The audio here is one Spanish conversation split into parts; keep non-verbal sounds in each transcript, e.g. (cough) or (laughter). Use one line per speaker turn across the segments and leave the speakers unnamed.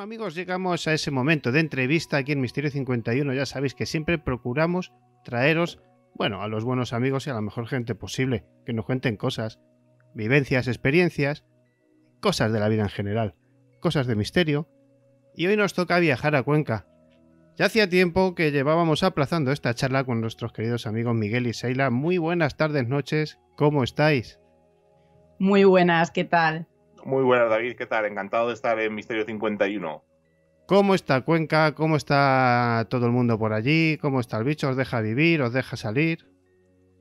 amigos, llegamos a ese momento de entrevista aquí en Misterio 51. Ya sabéis que siempre procuramos traeros, bueno, a los buenos amigos y a la mejor gente posible, que nos cuenten cosas, vivencias, experiencias, cosas de la vida en general, cosas de misterio. Y hoy nos toca viajar a Cuenca. Ya hacía tiempo que llevábamos aplazando esta charla con nuestros queridos amigos Miguel y Seila. Muy buenas tardes, noches, ¿cómo estáis? Muy buenas, ¿qué tal?
Muy buenas, David. ¿Qué tal? Encantado de estar en Misterio 51.
¿Cómo está Cuenca? ¿Cómo está todo el mundo por allí? ¿Cómo está el bicho? ¿Os deja vivir? ¿Os deja salir?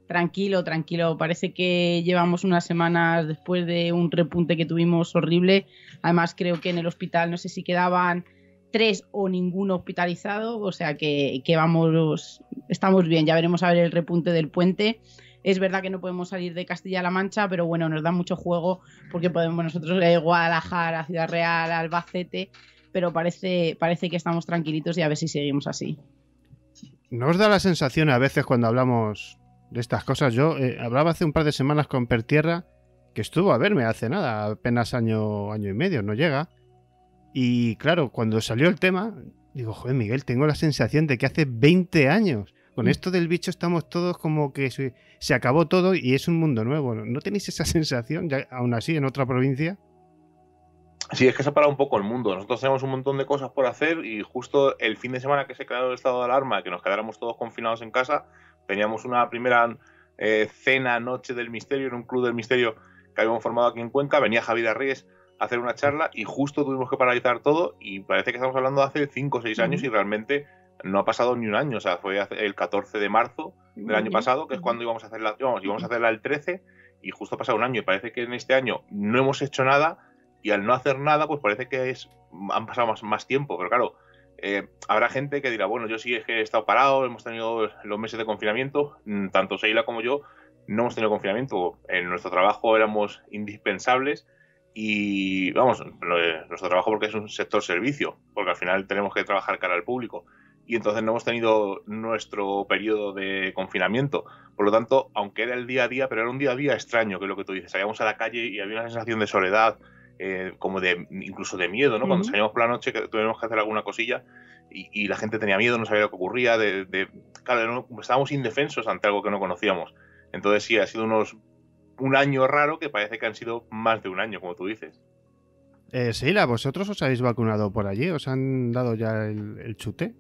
Tranquilo, tranquilo. Parece que llevamos unas semanas después de un repunte que tuvimos horrible. Además, creo que en el hospital no sé si quedaban tres o ninguno hospitalizado. O sea que, que vamos, estamos bien. Ya veremos a ver el repunte del puente. Es verdad que no podemos salir de Castilla-La Mancha, pero bueno, nos da mucho juego porque podemos nosotros ir a Guadalajara, Ciudad Real, Albacete, pero parece, parece que estamos tranquilitos y a ver si seguimos así.
Nos da la sensación a veces cuando hablamos de estas cosas? Yo eh, hablaba hace un par de semanas con Pertierra, que estuvo a verme hace nada, apenas año, año y medio, no llega. Y claro, cuando salió el tema, digo, joder, Miguel, tengo la sensación de que hace 20 años. Con mm. esto del bicho estamos todos como que se, acabó todo y es un mundo nuevo. ¿No tenéis esa (laughs) sensación, ya, aún así, en otra provincia?
Sí, es que se ha parado un poco el mundo. Nosotros tenemos un montón de cosas por hacer y justo el fin de semana que se creó el estado de alarma, que nos quedáramos todos confinados en casa, teníamos una primera eh, cena, noche del misterio, en un club del misterio que habíamos formado aquí en Cuenca. Venía Javier Arríes a hacer una charla y justo tuvimos que paralizar todo y parece que estamos hablando de hace 5 o 6 años y realmente no ha pasado ni un año, o sea, fue el 14 de marzo del año pasado, que es cuando íbamos a hacerla, vamos, íbamos a hacerla el 13 y justo ha pasado un año y parece que en este año no hemos hecho nada y al no hacer nada, pues parece que es, han pasado más, tiempo, pero claro, eh, habrá gente que dirá, bueno, yo sí que he estado parado, hemos tenido los meses de confinamiento, mm, tanto Seila como yo no hemos tenido confinamiento, en nuestro trabajo éramos indispensables y vamos, nuestro trabajo porque es un sector servicio, porque al final tenemos que trabajar cara al público y entonces no hemos tenido nuestro periodo de confinamiento. Por lo tanto, aunque era el día a día, pero era un día a día extraño, que es lo que tú dices. Salíamos a la calle y había una sensación de soledad, eh, como de incluso de miedo, ¿no? Cuando salíamos por la noche que tuvimos que hacer alguna cosilla y, la gente tenía miedo, no sabía lo que ocurría, de, claro, estábamos indefensos ante algo que no conocíamos. Entonces sí, ha sido unos un año raro que parece que han sido más de un año, como tú dices.
Eh, ¿vosotros os habéis vacunado por allí? ¿Os han dado ya el chute?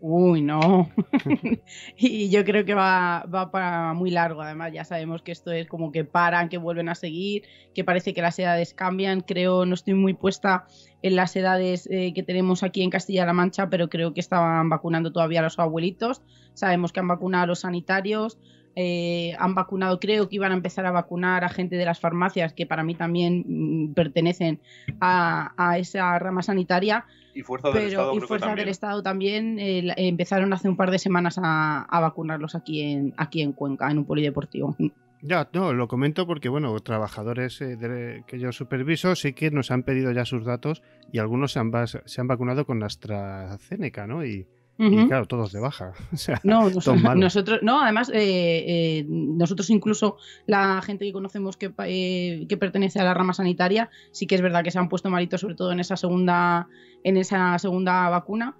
Uy, no. (laughs)
y yo creo que va, va, para muy largo. Además, ya sabemos que esto es como que paran, que vuelven a seguir, que parece que las edades cambian. Creo, no estoy muy puesta en las edades eh, que tenemos aquí en Castilla-La Mancha, pero creo que estaban vacunando todavía a los abuelitos. Sabemos que han vacunado a los sanitarios, eh, han vacunado, creo que iban a empezar a vacunar a gente de las farmacias, que para mí también mm, pertenecen a, esa rama sanitaria.
Y Fuerza del pero, Estado. Fuerza del
Estado también empezaron hace un par de semanas a, vacunarlos aquí en, aquí en Cuenca, en un polideportivo.
Ya, no, lo comento porque, bueno, trabajadores eh, que yo superviso sí que nos han pedido ya sus datos y algunos se han, se han vacunado con AstraZeneca, ¿no? Y, claro, todos de baja. (laughs) no, nosotros,
no, además, eh, eh, nosotros incluso la gente que conocemos eh, que, pertenece a la rama sanitaria, sí que es verdad que se han puesto malitos, sobre todo en esa segunda, en esa segunda vacuna.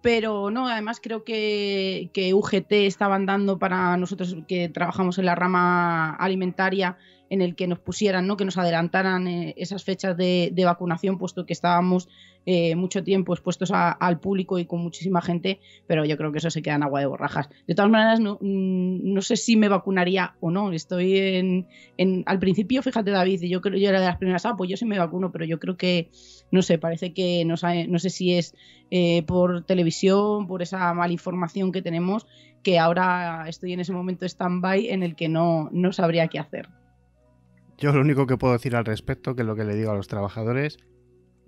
Pero no, además creo que, que UGT estaban dando para nosotros que trabajamos en la rama alimentaria en el que nos pusieran, ¿no? que nos adelantaran eh, esas fechas de, vacunación, puesto que estábamos eh, mucho tiempo expuestos al público y con muchísima gente, pero yo creo que eso se queda en agua de borrajas. De todas maneras, no, mm, sé si me vacunaría o no. Estoy en, al principio, fíjate David, yo creo yo era de las primeras, ah, pues yo sí me vacuno, pero yo creo que, no sé, parece que no, no sé si es eh, por televisión, por esa malinformación que tenemos, que ahora estoy en ese momento stand-by en el que no, no sabría qué hacer.
Yo lo único que puedo decir al respecto, que es lo que le digo a los trabajadores,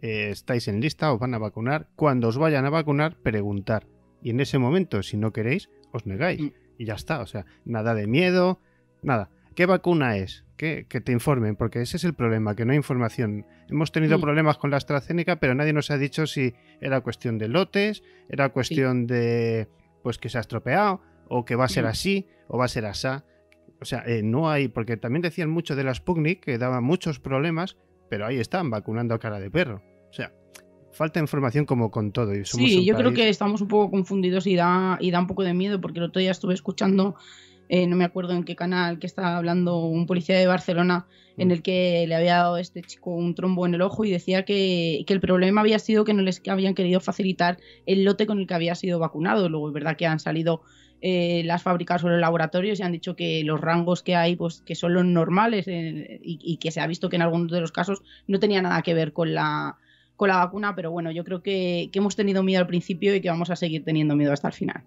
eh, estáis en lista, os van a vacunar. Cuando os vayan a vacunar, preguntar. Y en ese momento, si no queréis, os negáis. Mm. Y ya está, o sea, nada de miedo, nada. ¿Qué vacuna es? Que, te informen, porque ese es el problema, que no hay información. Hemos tenido mm. problemas con la AstraZeneca, pero nadie nos ha dicho si era cuestión de lotes, era cuestión de pues que se ha estropeado, o que va a ser mm. así, o va a ser asá. O sea, eh, no hay, porque también decían mucho de las Sputnik que daban muchos problemas, pero ahí están vacunando a cara de perro. O sea, falta información como con todo. Y sí, yo creo que
estamos un poco confundidos y da, y da un poco de miedo porque el otro día estuve escuchando, eh, no me acuerdo en qué canal, que estaba hablando un policía de Barcelona en mm. el que le había dado a este chico un trombo en el ojo y decía que, que el problema había sido que no les habían querido facilitar el lote con el que había sido vacunado. Luego es verdad que han salido eh, las fábricas o los laboratorios y han dicho que los rangos que hay, pues que son los normales eh, y, que se ha visto que en algunos de los casos no tenía nada que ver con la, con la vacuna, pero bueno, yo creo que, hemos tenido miedo al principio y que vamos a seguir teniendo miedo hasta el final.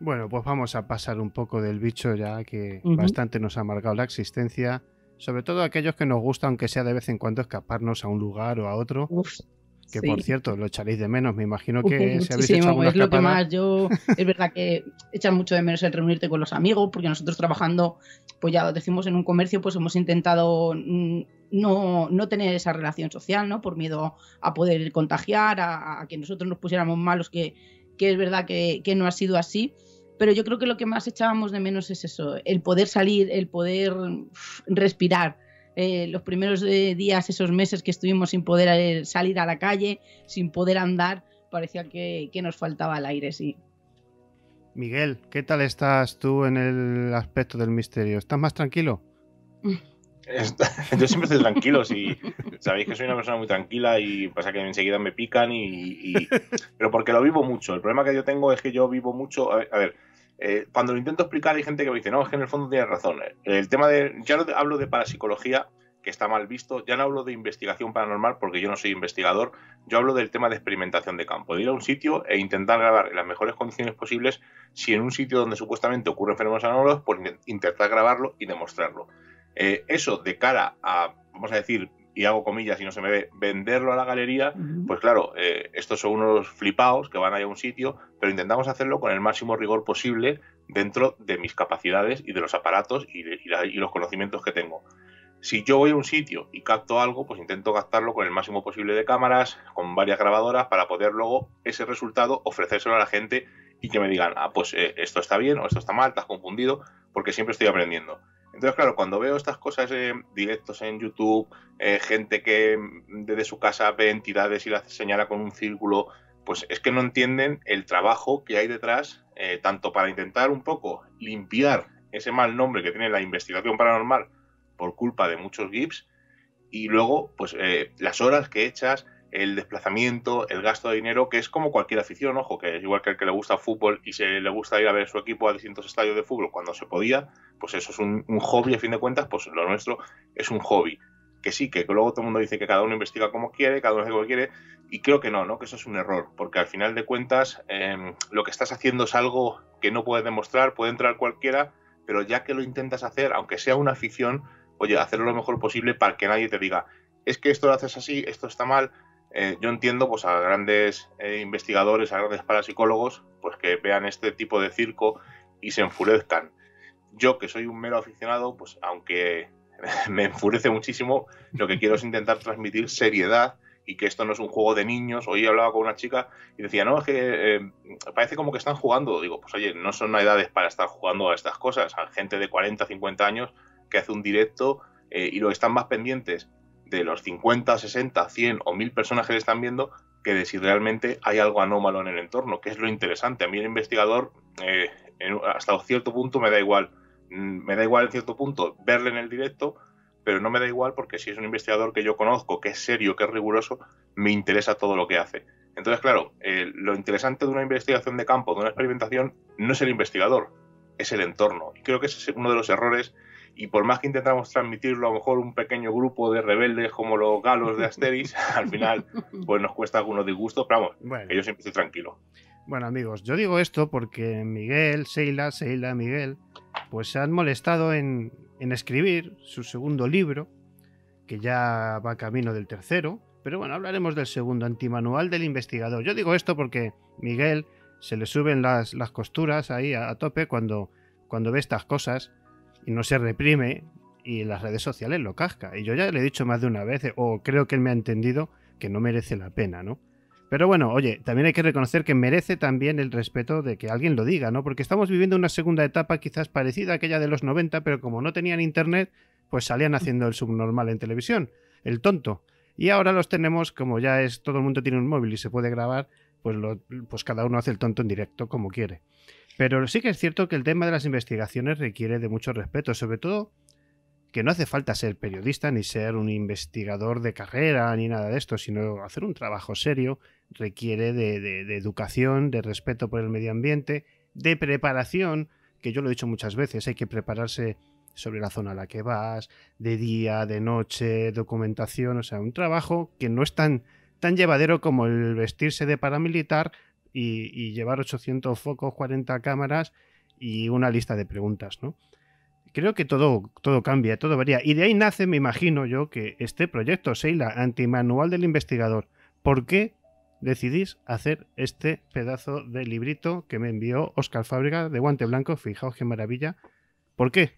Bueno, pues vamos a pasar un poco del bicho ya que bastante nos ha amargado la existencia sobre todo aquellos que nos gusta, aunque sea de vez en cuando, escaparnos a un lugar o a otro que por cierto lo echaréis de menos, me imagino que se habéis hecho es lo que más
yo, (laughs) es verdad que echan mucho de menos el reunirte con los amigos, porque nosotros trabajando, pues ya lo decimos en un comercio, pues hemos intentado no, tener esa relación social, ¿no? Por miedo a poder contagiar, a, que nosotros nos pusiéramos malos, que, que es verdad que, que no ha sido así pero yo creo que lo que más echábamos de menos es eso, el poder salir, el poder respirar, eh, los primeros eh, días, esos meses que estuvimos sin poder eh, salir a la calle, sin poder andar, parecía que, nos faltaba el aire, sí.
Miguel, ¿qué tal estás tú en el aspecto del misterio? ¿Estás más tranquilo? (laughs)
Yo siempre estoy tranquilo, sí sabéis que soy una persona muy tranquila y pasa que enseguida me pican y, y, Pero porque lo vivo mucho. El problema que yo tengo es que yo vivo mucho... A ver, eh, cuando lo intento explicar hay gente que me dice, no, es que en el fondo tienes razón. Eh. El tema de, ya no hablo de parapsicología, que está mal visto, ya no hablo de investigación paranormal porque yo no soy investigador, yo hablo del tema de experimentación de campo, de ir a un sitio e intentar grabar en las mejores condiciones posibles, si en un sitio donde supuestamente ocurren fenómenos anómalos, pues intentar grabarlo y demostrarlo. Eh, eso de cara a, vamos a decir, y hago comillas y no se me ve, venderlo a la galería, pues claro, eh, estos son unos flipados que van a a un sitio, pero intentamos hacerlo con el máximo rigor posible dentro de mis capacidades y de los aparatos y, los conocimientos que tengo. Si yo voy a un sitio y capto algo, pues intento captarlo con el máximo posible de cámaras, con varias grabadoras, para poder luego ese resultado ofrecérselo a la gente y que me digan, ah, pues eh, esto está bien o esto está mal, estás confundido, porque siempre estoy aprendiendo. Entonces, claro, cuando veo estas cosas, en eh, directos en YouTube, eh, gente que mm, desde su casa ve entidades y las señala con un círculo, pues es que no entienden el trabajo que hay detrás, eh, tanto para intentar un poco limpiar ese mal nombre que tiene la investigación paranormal por culpa de muchos GIFs, y luego, pues las horas que echas, el desplazamiento, el gasto de dinero, que es como cualquier afición, ojo, que es igual que el que le gusta fútbol y se le gusta ir a ver su equipo a distintos estadios de fútbol cuando se podía, pues eso es un, hobby, a fin de cuentas, pues lo nuestro es un hobby. Que sí, que luego todo el mundo dice que cada uno investiga como quiere, cada uno hace como quiere, y creo que no, ¿no? Que eso es un error, porque al final de cuentas em, lo que estás haciendo es algo que no puedes demostrar, puede entrar cualquiera, pero ya que lo intentas hacer, aunque sea una afición, oye, hacerlo lo mejor posible para que nadie te diga, es que esto lo haces así, esto está mal, eh, yo entiendo pues a grandes eh, investigadores, a grandes parapsicólogos, pues que vean este tipo de circo y se enfurezcan. Yo que soy un mero aficionado, pues aunque (laughs) me enfurece muchísimo, lo que quiero es intentar transmitir seriedad y que esto no es un juego de niños. Hoy hablaba con una chica y decía, no, es que eh, parece como que están jugando. Digo, pues oye, no son edades para estar jugando a estas cosas. Hay gente de 40, 50 años que hace un directo y lo están más pendientes de los 50, 60, 100 o 1000 personas que están viendo que de si realmente hay algo anómalo en el entorno, que es lo interesante. A mí el investigador, hasta eh, un hasta cierto punto me da igual. Mm, me da igual en cierto punto verle en el directo, pero no me da igual porque si es un investigador que yo conozco, que es serio, que es riguroso, me interesa todo lo que hace. Entonces, claro, eh, lo interesante de una investigación de campo, de una experimentación, no es el investigador, es el entorno. Y creo que ese es uno de los errores y por más que intentamos transmitirlo a lo mejor un pequeño grupo de rebeldes como los galos de Asteris, (laughs) al final pues nos cuesta algunos disgustos, pero vamos, que yo siempre estoy tranquilo.
Bueno amigos, yo digo esto porque Miguel, Seila, Seila, Miguel, pues se han molestado en, escribir su segundo libro, que ya va camino del tercero, pero bueno, hablaremos del segundo, antimanual del investigador. Yo digo esto porque Miguel se le suben las, las costuras ahí a, a tope cuando, cuando ve estas cosas y no se reprime y las redes sociales lo casca. Y yo ya le he dicho más de una vez, o creo que él me ha entendido, que no merece la pena, ¿no? Pero bueno, oye, también hay que reconocer que merece también el respeto de que alguien lo diga, ¿no? Porque estamos viviendo una segunda etapa quizás parecida a aquella de los 90, pero como no tenían internet, pues salían mm. haciendo el subnormal en televisión, el tonto. Y ahora los tenemos, como ya es, todo el mundo tiene un móvil y se puede grabar, pues, lo, pues cada uno hace el tonto en directo como quiere. Pero sí que es cierto que el tema de las investigaciones requiere de mucho respeto, sobre todo que no hace falta ser periodista ni ser un investigador de carrera ni nada de esto, sino hacer un trabajo serio requiere de, educación, de respeto por el medio ambiente, de preparación, que yo lo he dicho muchas veces, hay que prepararse sobre la zona a la que vas, de día, de noche, documentación, o sea, un trabajo que no es tan, tan llevadero como el vestirse de paramilitar, y, llevar 800 focos, 40 cámaras y una lista de preguntas, ¿no? Creo que todo, todo cambia, ¿eh? todo varía. Y de ahí nace, me imagino yo, que este proyecto, Seila, antimanual del investigador. ¿Por qué decidís hacer este pedazo de librito que me envió Oscar Fábrega de Guante Blanco? Fijaos qué maravilla. ¿Por qué?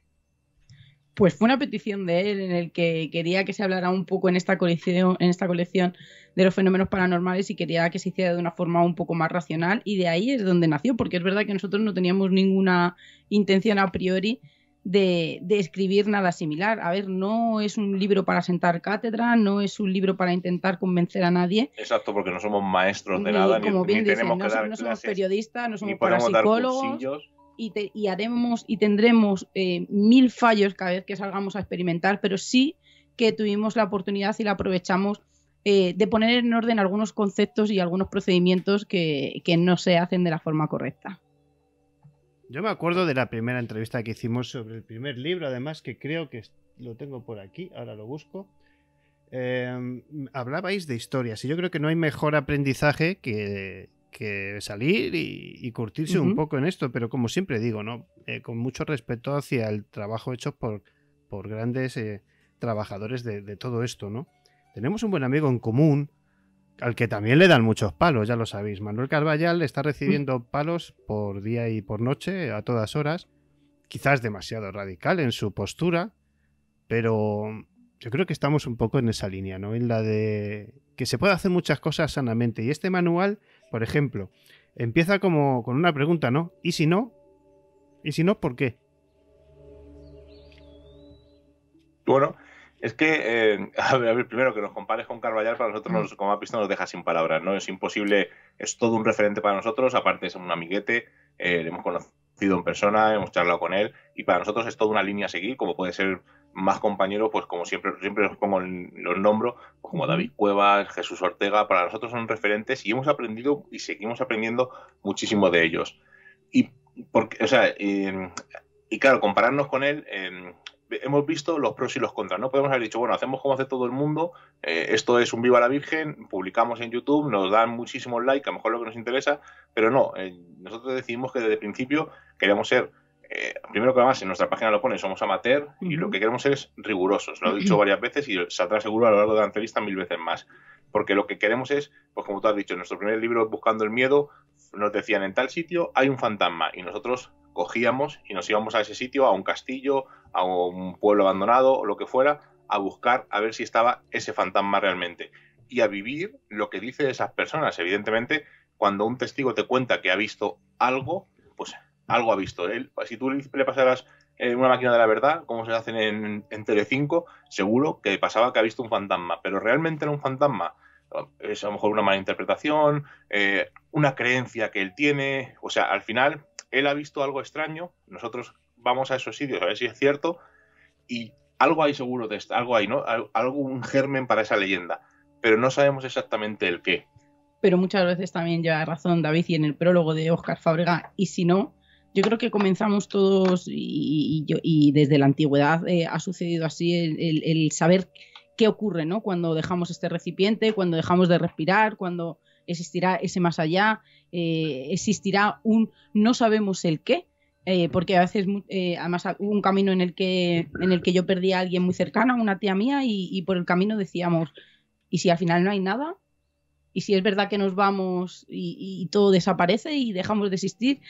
Pues fue una petición de él en el que quería que se hablara un poco en esta colección, en esta colección de los fenómenos paranormales y quería que se hiciera de una forma un poco más racional y de ahí es donde nació, porque es verdad que nosotros no teníamos ninguna intención a priori de, escribir nada similar. A ver, no es un libro para sentar cátedra, no es un libro para intentar convencer a nadie.
Exacto, porque no somos maestros de nada, ni, tenemos no, que somos periodistas,
no somos y, haremos y tendremos eh, mil fallos cada vez que salgamos a experimentar, pero sí que tuvimos la oportunidad y la aprovechamos eh, de poner en orden algunos conceptos y algunos procedimientos que, no se hacen de la forma correcta.
Yo me acuerdo de la primera entrevista que hicimos sobre el primer libro, además que creo que lo tengo por aquí, ahora lo busco. Eh, hablabais de historias y yo creo que no hay mejor aprendizaje que, que salir y, curtirse un poco en esto, pero como siempre digo, ¿no? Eh, con mucho respeto hacia el trabajo hecho por, por grandes eh, trabajadores de, todo esto, ¿no? Tenemos un buen amigo en común, al que también le dan muchos palos, ya lo sabéis. Manuel Carballal está recibiendo palos por día y por noche, a todas horas. Quizás demasiado radical en su postura, pero yo creo que estamos un poco en esa línea, ¿no? En la de que se puede hacer muchas cosas sanamente. Y este manual por ejemplo, empieza como con una pregunta, ¿no? ¿Y si no? ¿Y si no, por qué?
Bueno, es que, eh, (laughs) a, ver, primero que nos compares con Carvallar para nosotros, mm. como ha visto, nos deja sin palabras, ¿no? Es imposible, es todo un referente para nosotros, aparte es un amiguete, eh, hemos conocido en persona, hemos charlado con él, y para nosotros es toda una línea a seguir, como puede ser más compañeros, pues como siempre, siempre los pongo los nombro, como David Cuevas, Jesús Ortega, para nosotros son referentes y hemos aprendido y seguimos aprendiendo muchísimo de ellos. Y porque, y claro, compararnos con él, eh, hemos visto los pros y los contras. No podemos haber dicho, bueno, hacemos como hace todo el mundo, eh, esto es un viva la Virgen, publicamos en YouTube, nos dan muchísimos likes, a lo mejor lo que nos interesa, pero no, eh, nosotros decidimos que desde el principio queríamos ser eh, primero que además en nuestra página lo pone, somos amateur y lo que queremos es rigurosos. Lo he dicho varias veces y saldrá seguro a lo largo de la entrevista mil veces más. Porque lo que queremos es, pues como tú has dicho, en nuestro primer libro, Buscando el Miedo, nos decían en tal sitio hay un fantasma y nosotros cogíamos y nos íbamos a ese sitio, a un castillo, a un pueblo abandonado o lo que fuera, a buscar a ver si estaba ese fantasma realmente y a vivir lo que dicen esas personas. Evidentemente, cuando un testigo te cuenta que ha visto algo, pues algo ha visto. él Si tú le pasaras en eh, una máquina de la verdad, como se hacen en, en 5, seguro que pasaba que ha visto un fantasma, pero realmente era un fantasma. Es a lo mejor una mala interpretación, eh, una creencia que él tiene. O sea, al final, él ha visto algo extraño, nosotros vamos a esos sitios a ver si es cierto, y algo hay seguro de esto, algo hay, ¿no? Algo, un germen para esa leyenda, pero no sabemos exactamente el qué.
Pero muchas veces también lleva razón David y en el prólogo de Oscar Fabrega. y si no, yo creo que comenzamos todos y, desde la antigüedad eh, ha sucedido así el, saber qué ocurre, ¿no? Cuando dejamos este recipiente, cuando dejamos de respirar, cuando existirá ese más allá, eh, existirá un no sabemos el qué. Eh, porque a veces, además, hubo un camino en el, que, en el que yo perdí a alguien muy cercano, una tía mía, y por el camino decíamos, ¿y si al final no hay nada? y si es verdad que nos vamos y, todo desaparece y dejamos de existir,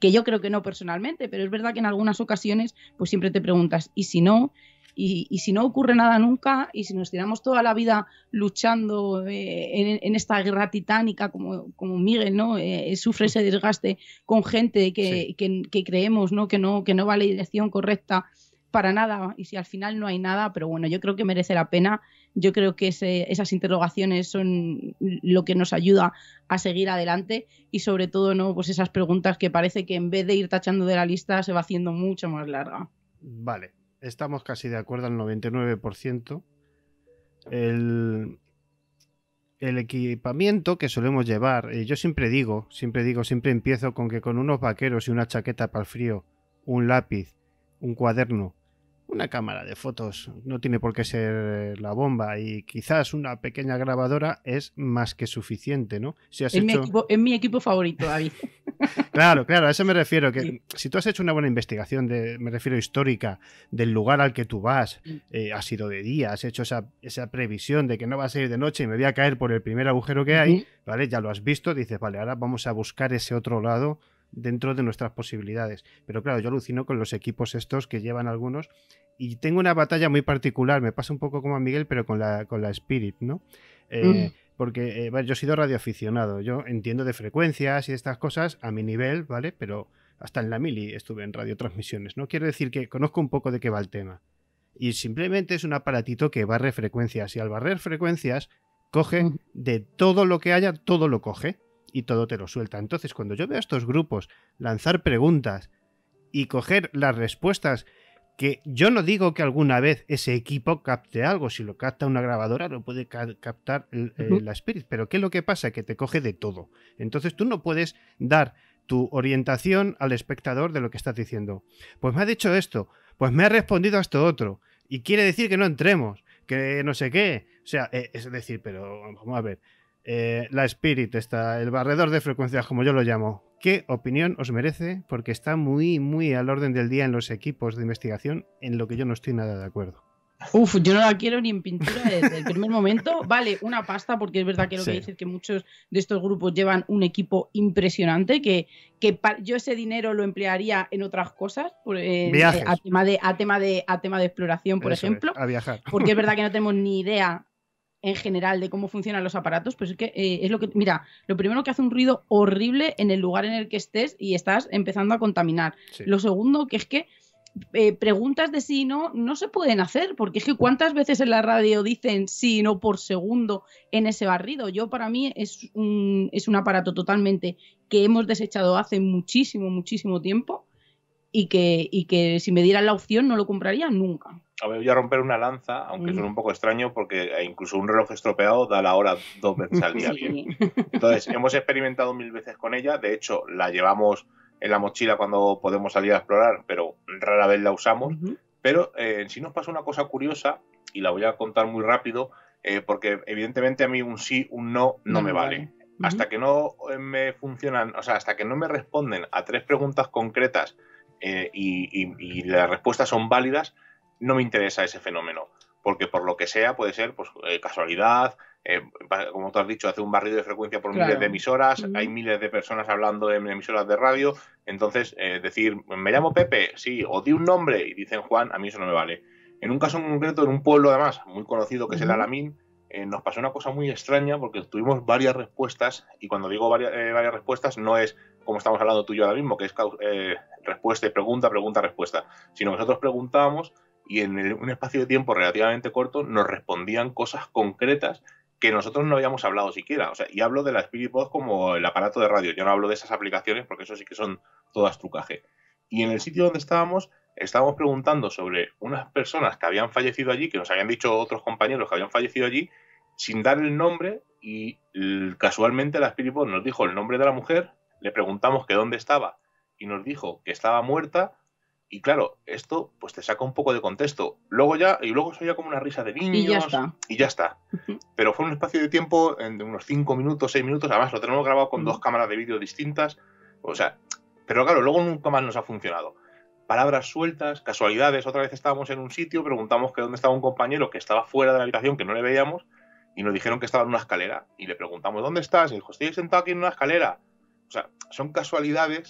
que yo creo que no personalmente, pero es verdad que en algunas ocasiones pues siempre te preguntas, ¿y si no? Y, si no ocurre nada nunca, y si nos tiramos toda la vida luchando eh, en, esta guerra titánica, como, como Miguel, ¿no? Eh, sufre ese desgaste con gente que, creemos ¿no? Que, no, que no va la dirección correcta para nada, y si al final no hay nada, pero bueno, yo creo que merece la pena yo creo que esas interrogaciones son lo que nos ayuda a seguir adelante y sobre todo no pues esas preguntas que parece que en vez de ir tachando de la lista se va haciendo mucho más larga.
Vale, estamos casi de acuerdo al 99%. El, el equipamiento que solemos llevar, eh, yo siempre digo, siempre digo, siempre empiezo con que con unos vaqueros y una chaqueta para el frío, un lápiz, un cuaderno una cámara de fotos no tiene por qué ser eh, la bomba y quizás una pequeña grabadora es más que suficiente, ¿no? es, mi equipo, mi
equipo favorito, David. (laughs)
claro, claro, a eso me refiero, que si tú has hecho una buena investigación, de, me refiero histórica, del lugar al que tú vas, eh, ha has ido de día, has hecho esa, previsión de que no vas a ir de noche y me voy a caer por el primer agujero que hay, ¿vale? Ya lo has visto, dices, vale, ahora vamos a buscar ese otro lado dentro de nuestras posibilidades. Pero claro, yo alucino con los equipos estos que llevan algunos y tengo una batalla muy particular, me pasa un poco como a Miguel, pero con la, con la Spirit, ¿no? Eh, mm. Porque, eh, yo he sido radioaficionado, yo entiendo de frecuencias y estas cosas a mi nivel, ¿vale? Pero hasta en la mili estuve en radiotransmisiones, ¿no? Quiero decir que conozco un poco de qué va el tema. Y simplemente es un aparatito que barre frecuencias y al barrer frecuencias coge mm. de todo lo que haya, todo lo coge y todo te lo suelta. Entonces, cuando yo veo a estos grupos lanzar preguntas y coger las respuestas, que yo no digo que alguna vez ese equipo capte algo, si lo capta una grabadora lo puede captar el, eh, la Spirit, pero ¿qué es lo que pasa? Que te coge de todo. Entonces tú no puedes dar tu orientación al espectador de lo que estás diciendo. Pues me ha dicho esto, pues me ha respondido a esto otro, y quiere decir que no entremos, que no sé qué. O sea, eh, es decir, pero vamos a ver, eh, la Spirit, está el barredor de frecuencias, como yo lo llamo. ¿Qué opinión os merece? Porque está muy, muy al orden del día en los equipos de investigación, en lo que yo no estoy nada de acuerdo. Uf,
yo no la quiero ni en pintura desde el primer momento. Vale, una pasta, porque es verdad que lo que que es que muchos de estos grupos llevan un equipo impresionante, que, que yo ese dinero lo emplearía en otras cosas, eh, a, tema de, tema de, exploración, por ejemplo. a
viajar. Porque es (laughs) verdad
que no tenemos ni idea en general de cómo funcionan los aparatos, pues es que eh, es lo que, mira, lo primero que hace un ruido horrible en el lugar en el que estés y estás empezando a contaminar. Lo segundo que es que eh, preguntas de sí y no no se pueden hacer, porque es que cuántas veces en la radio dicen sí y no por segundo en ese barrido. Yo para mí es un, es un aparato totalmente que hemos desechado hace muchísimo, muchísimo tiempo y que, y que si me dieran la opción no lo compraría nunca
a ver, voy a romper una lanza, aunque es un poco extraño, porque eh, incluso un reloj estropeado da la hora dos veces al día. (laughs) Entonces, hemos experimentado mil veces con ella. De hecho, la llevamos en la mochila cuando podemos salir a explorar, pero rara vez la usamos. Pero eh, si nos pasa una cosa curiosa, y la voy a contar muy rápido, eh, porque evidentemente a mí un sí, un no, no, me vale. Hasta que no me funcionan, o sea, hasta que no me responden a tres preguntas concretas y las respuestas son válidas, no me interesa ese fenómeno, porque por lo que sea puede ser pues, eh, casualidad, eh, como tú has dicho, hace un barrido de frecuencia por miles de emisoras, hay miles de personas hablando en emisoras de radio, entonces eh, decir, me llamo Pepe, sí, o di un nombre y dicen Juan, a mí eso no me vale. En un caso en concreto, en un pueblo además muy conocido que es el Alamín, nos pasó una cosa muy extraña porque tuvimos varias respuestas, y cuando digo varias, varias respuestas no es como estamos hablando tú y yo ahora mismo, que es respuesta y pregunta, pregunta, respuesta, sino nosotros preguntábamos y en un espacio de tiempo relativamente corto nos respondían cosas concretas que nosotros no habíamos hablado siquiera. O sea, y hablo de la Spirit Box como el aparato de radio. Yo no hablo de esas aplicaciones porque eso sí que son todas trucaje. Y en el sitio donde estábamos, estábamos preguntando sobre unas personas que habían fallecido allí, que nos habían dicho otros compañeros que habían fallecido allí, sin dar el nombre. Y casualmente la Spirit Box nos dijo el nombre de la mujer, le preguntamos que dónde estaba y nos dijo que estaba muerta y claro, esto pues te saca un poco de contexto. Luego ya, y luego soy ya como una risa de niños. Y ya está. Pero fue un espacio de tiempo de unos 5 minutos, 6 minutos. Además, lo tenemos grabado con dos cámaras de vídeo distintas. O sea, pero claro, luego nunca más nos ha funcionado. Palabras sueltas, casualidades. Otra vez estábamos en un sitio, preguntamos que dónde estaba un compañero que estaba fuera de la habitación, que no le veíamos, y nos dijeron que estaba en una escalera. Y le preguntamos, ¿dónde estás? Y dijo, estoy sentado aquí en una escalera. O sea, son casualidades.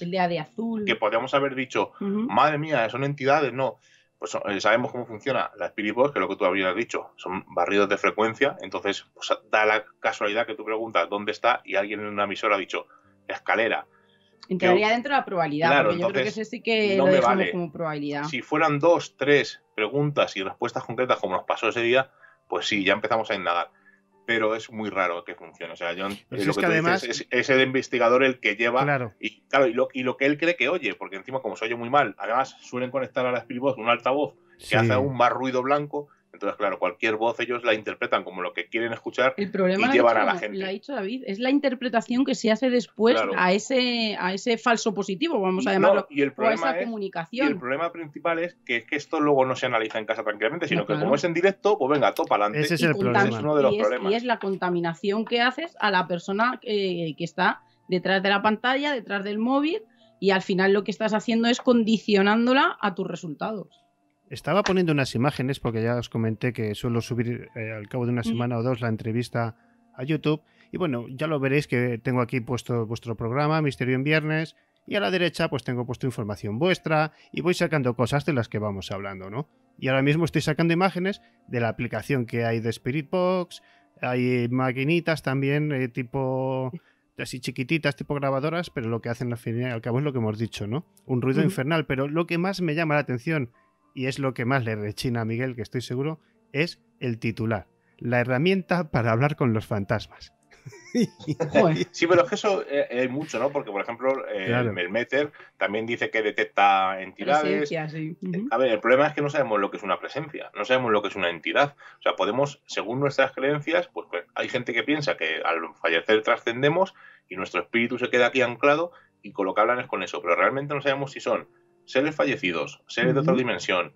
Que podríamos haber dicho, madre mía, son entidades, no. Pues eh, sabemos cómo funciona la Spirit Box, que es lo que tú habías dicho, son barridos de frecuencia, entonces da la casualidad que tú preguntas dónde está y alguien en una emisora ha dicho, escalera.
Entraría dentro de la probabilidad, porque yo creo que eso sí que lo como probabilidad. Si
fueran dos, tres preguntas y respuestas concretas, como nos pasó ese día, pues sí, ya empezamos a indagar pero es muy raro que funcione. O sea, John, eh, lo que, además... es, el investigador el que lleva claro. Y, claro, y, lo, y lo que él cree que oye, porque encima como se oye muy mal, además suelen conectar a la Spirit un altavoz que hace un más ruido blanco, entonces, claro, cualquier voz ellos la interpretan como lo que quieren escuchar El problema y llevar a la gente.
Lo ha dicho David, es la interpretación que se hace después a ese a ese falso positivo, vamos a llamarlo, y el problema a esa comunicación.
el problema principal es que, es que esto luego no se analiza en casa tranquilamente, sino que como es en directo, pues venga, topa adelante. Ese es el problema. uno de los y es, problemas. Y es
la contaminación que haces a la persona que está detrás de la pantalla, detrás del móvil, y al final lo que estás haciendo es condicionándola a tus resultados.
Estaba poniendo unas imágenes, porque ya os comenté que suelo subir eh, al cabo de una semana o dos la entrevista a YouTube. Y bueno, ya lo veréis que tengo aquí puesto vuestro programa, Misterio en Viernes, y a la derecha pues tengo puesto información vuestra y voy sacando cosas de las que vamos hablando, ¿no? Y ahora mismo estoy sacando imágenes de la aplicación que hay de Spirit Box, hay maquinitas también, eh, tipo así chiquititas, tipo grabadoras, pero lo que hacen al al cabo es lo que hemos dicho, ¿no? Un ruido infernal, pero lo que más me llama la atención y es lo que más le rechina a Miguel, que estoy seguro, es el titular. La herramienta para hablar con los fantasmas. (laughs)
sí, pero es que eso eh, es mucho, ¿no? Porque, por ejemplo, eh, el, Meter también dice que detecta entidades. Sí. A ver, el problema es que no sabemos lo que es una presencia, no sabemos lo que es una entidad. O sea, podemos, según nuestras creencias, pues, pues hay gente que piensa que al fallecer trascendemos y nuestro espíritu se queda aquí anclado y con lo que hablan es con eso, pero realmente no sabemos si son seres fallecidos, seres de otra dimensión.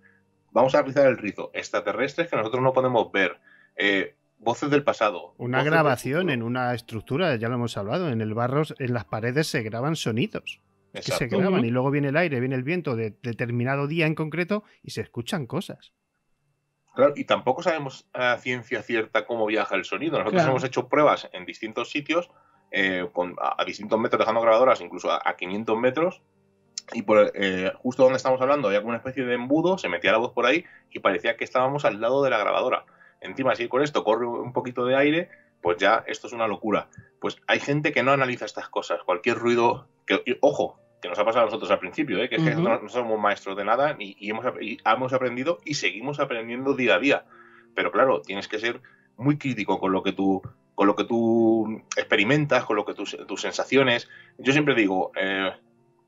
Vamos a realizar el rizo. Extraterrestres que nosotros no podemos ver. Eh, voces del pasado. Una grabación
en una estructura, ya lo hemos hablado, en el barro, en las paredes se graban sonidos. se graban y luego viene el aire, viene el viento de determinado día en concreto y se escuchan cosas.
Claro, y tampoco sabemos a ciencia cierta cómo viaja el sonido. Nosotros hemos hecho pruebas en distintos sitios, eh, a, distintos metros dejando grabadoras, incluso a 500 metros, y por eh, justo donde estamos hablando había como una especie de embudo, se metía la voz por ahí y parecía que estábamos al lado de la grabadora. Encima, si con esto corre un poquito de aire, pues ya esto es una locura. Pues hay gente que no analiza estas cosas. Cualquier ruido, que, ojo, que nos ha pasado a nosotros al principio, ¿eh? que, no, somos maestros de nada y, hemos, hemos aprendido y seguimos aprendiendo día a día. Pero claro, tienes que ser muy crítico con lo que tú con lo que tú experimentas, con lo que tus, tus sensaciones. Yo siempre digo, eh,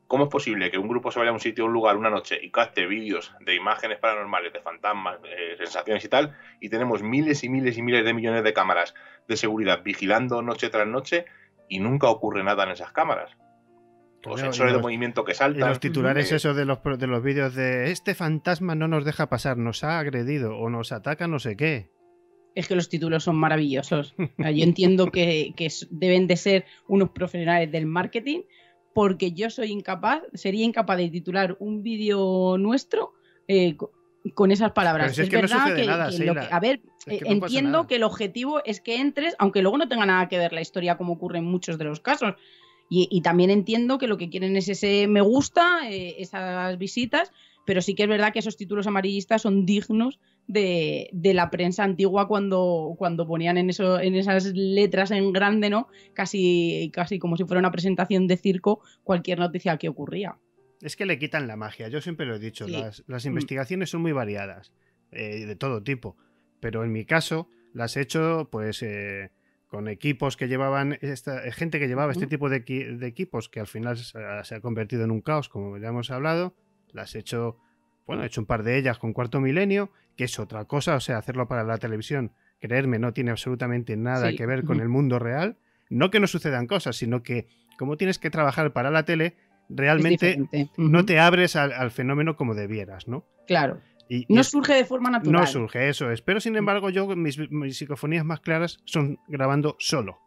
¿Cómo es posible que un grupo se vaya a un sitio, un lugar, una noche y capte vídeos de imágenes paranormales, de fantasmas, eh, sensaciones y tal, y tenemos miles y miles y miles de millones de cámaras de seguridad vigilando noche tras noche y nunca ocurre nada en esas cámaras? O sensores de movimiento que saltan. Y los titulares mm. esos
de los, de los vídeos de este fantasma no nos deja pasar, nos ha agredido o nos ataca no sé qué. Es que los títulos son maravillosos. Yo entiendo
que, que deben de ser unos profesionales del marketing, porque yo soy incapaz, sería incapaz de titular un vídeo nuestro eh, con esas palabras. es, verdad que, a ver, eh, entiendo que el objetivo es que entres, aunque luego no tenga nada que ver la historia como ocurre en muchos de los casos. Y, también entiendo que lo que quieren es ese me gusta, eh, esas visitas, pero sí que es verdad que esos títulos amarillistas son dignos de, la prensa antigua cuando, cuando ponían en, eso, en esas letras en grande, ¿no? Casi, casi como si fuera una presentación de circo cualquier noticia que ocurría.
Es que le quitan la magia, yo siempre lo he dicho, las, las, mm. investigaciones son muy variadas, eh, de todo tipo, pero en mi caso las he hecho pues eh, con equipos que llevaban, esta, eh, gente que llevaba este tipo de, equipos que al final se, ah, se ha convertido en un caos, como ya hemos hablado, las he hecho, bueno, he hecho un par de ellas con cuarto milenio, que es otra cosa, o sea, hacerlo para la televisión, creerme, no tiene absolutamente nada que ver con el mundo real. No que no sucedan cosas, sino que como tienes que trabajar para la tele, realmente no te abres al, fenómeno como debieras, ¿no? Claro. Y, no surge de forma natural. No surge, eso es. Pero sin embargo, yo mis, psicofonías más claras son grabando solo.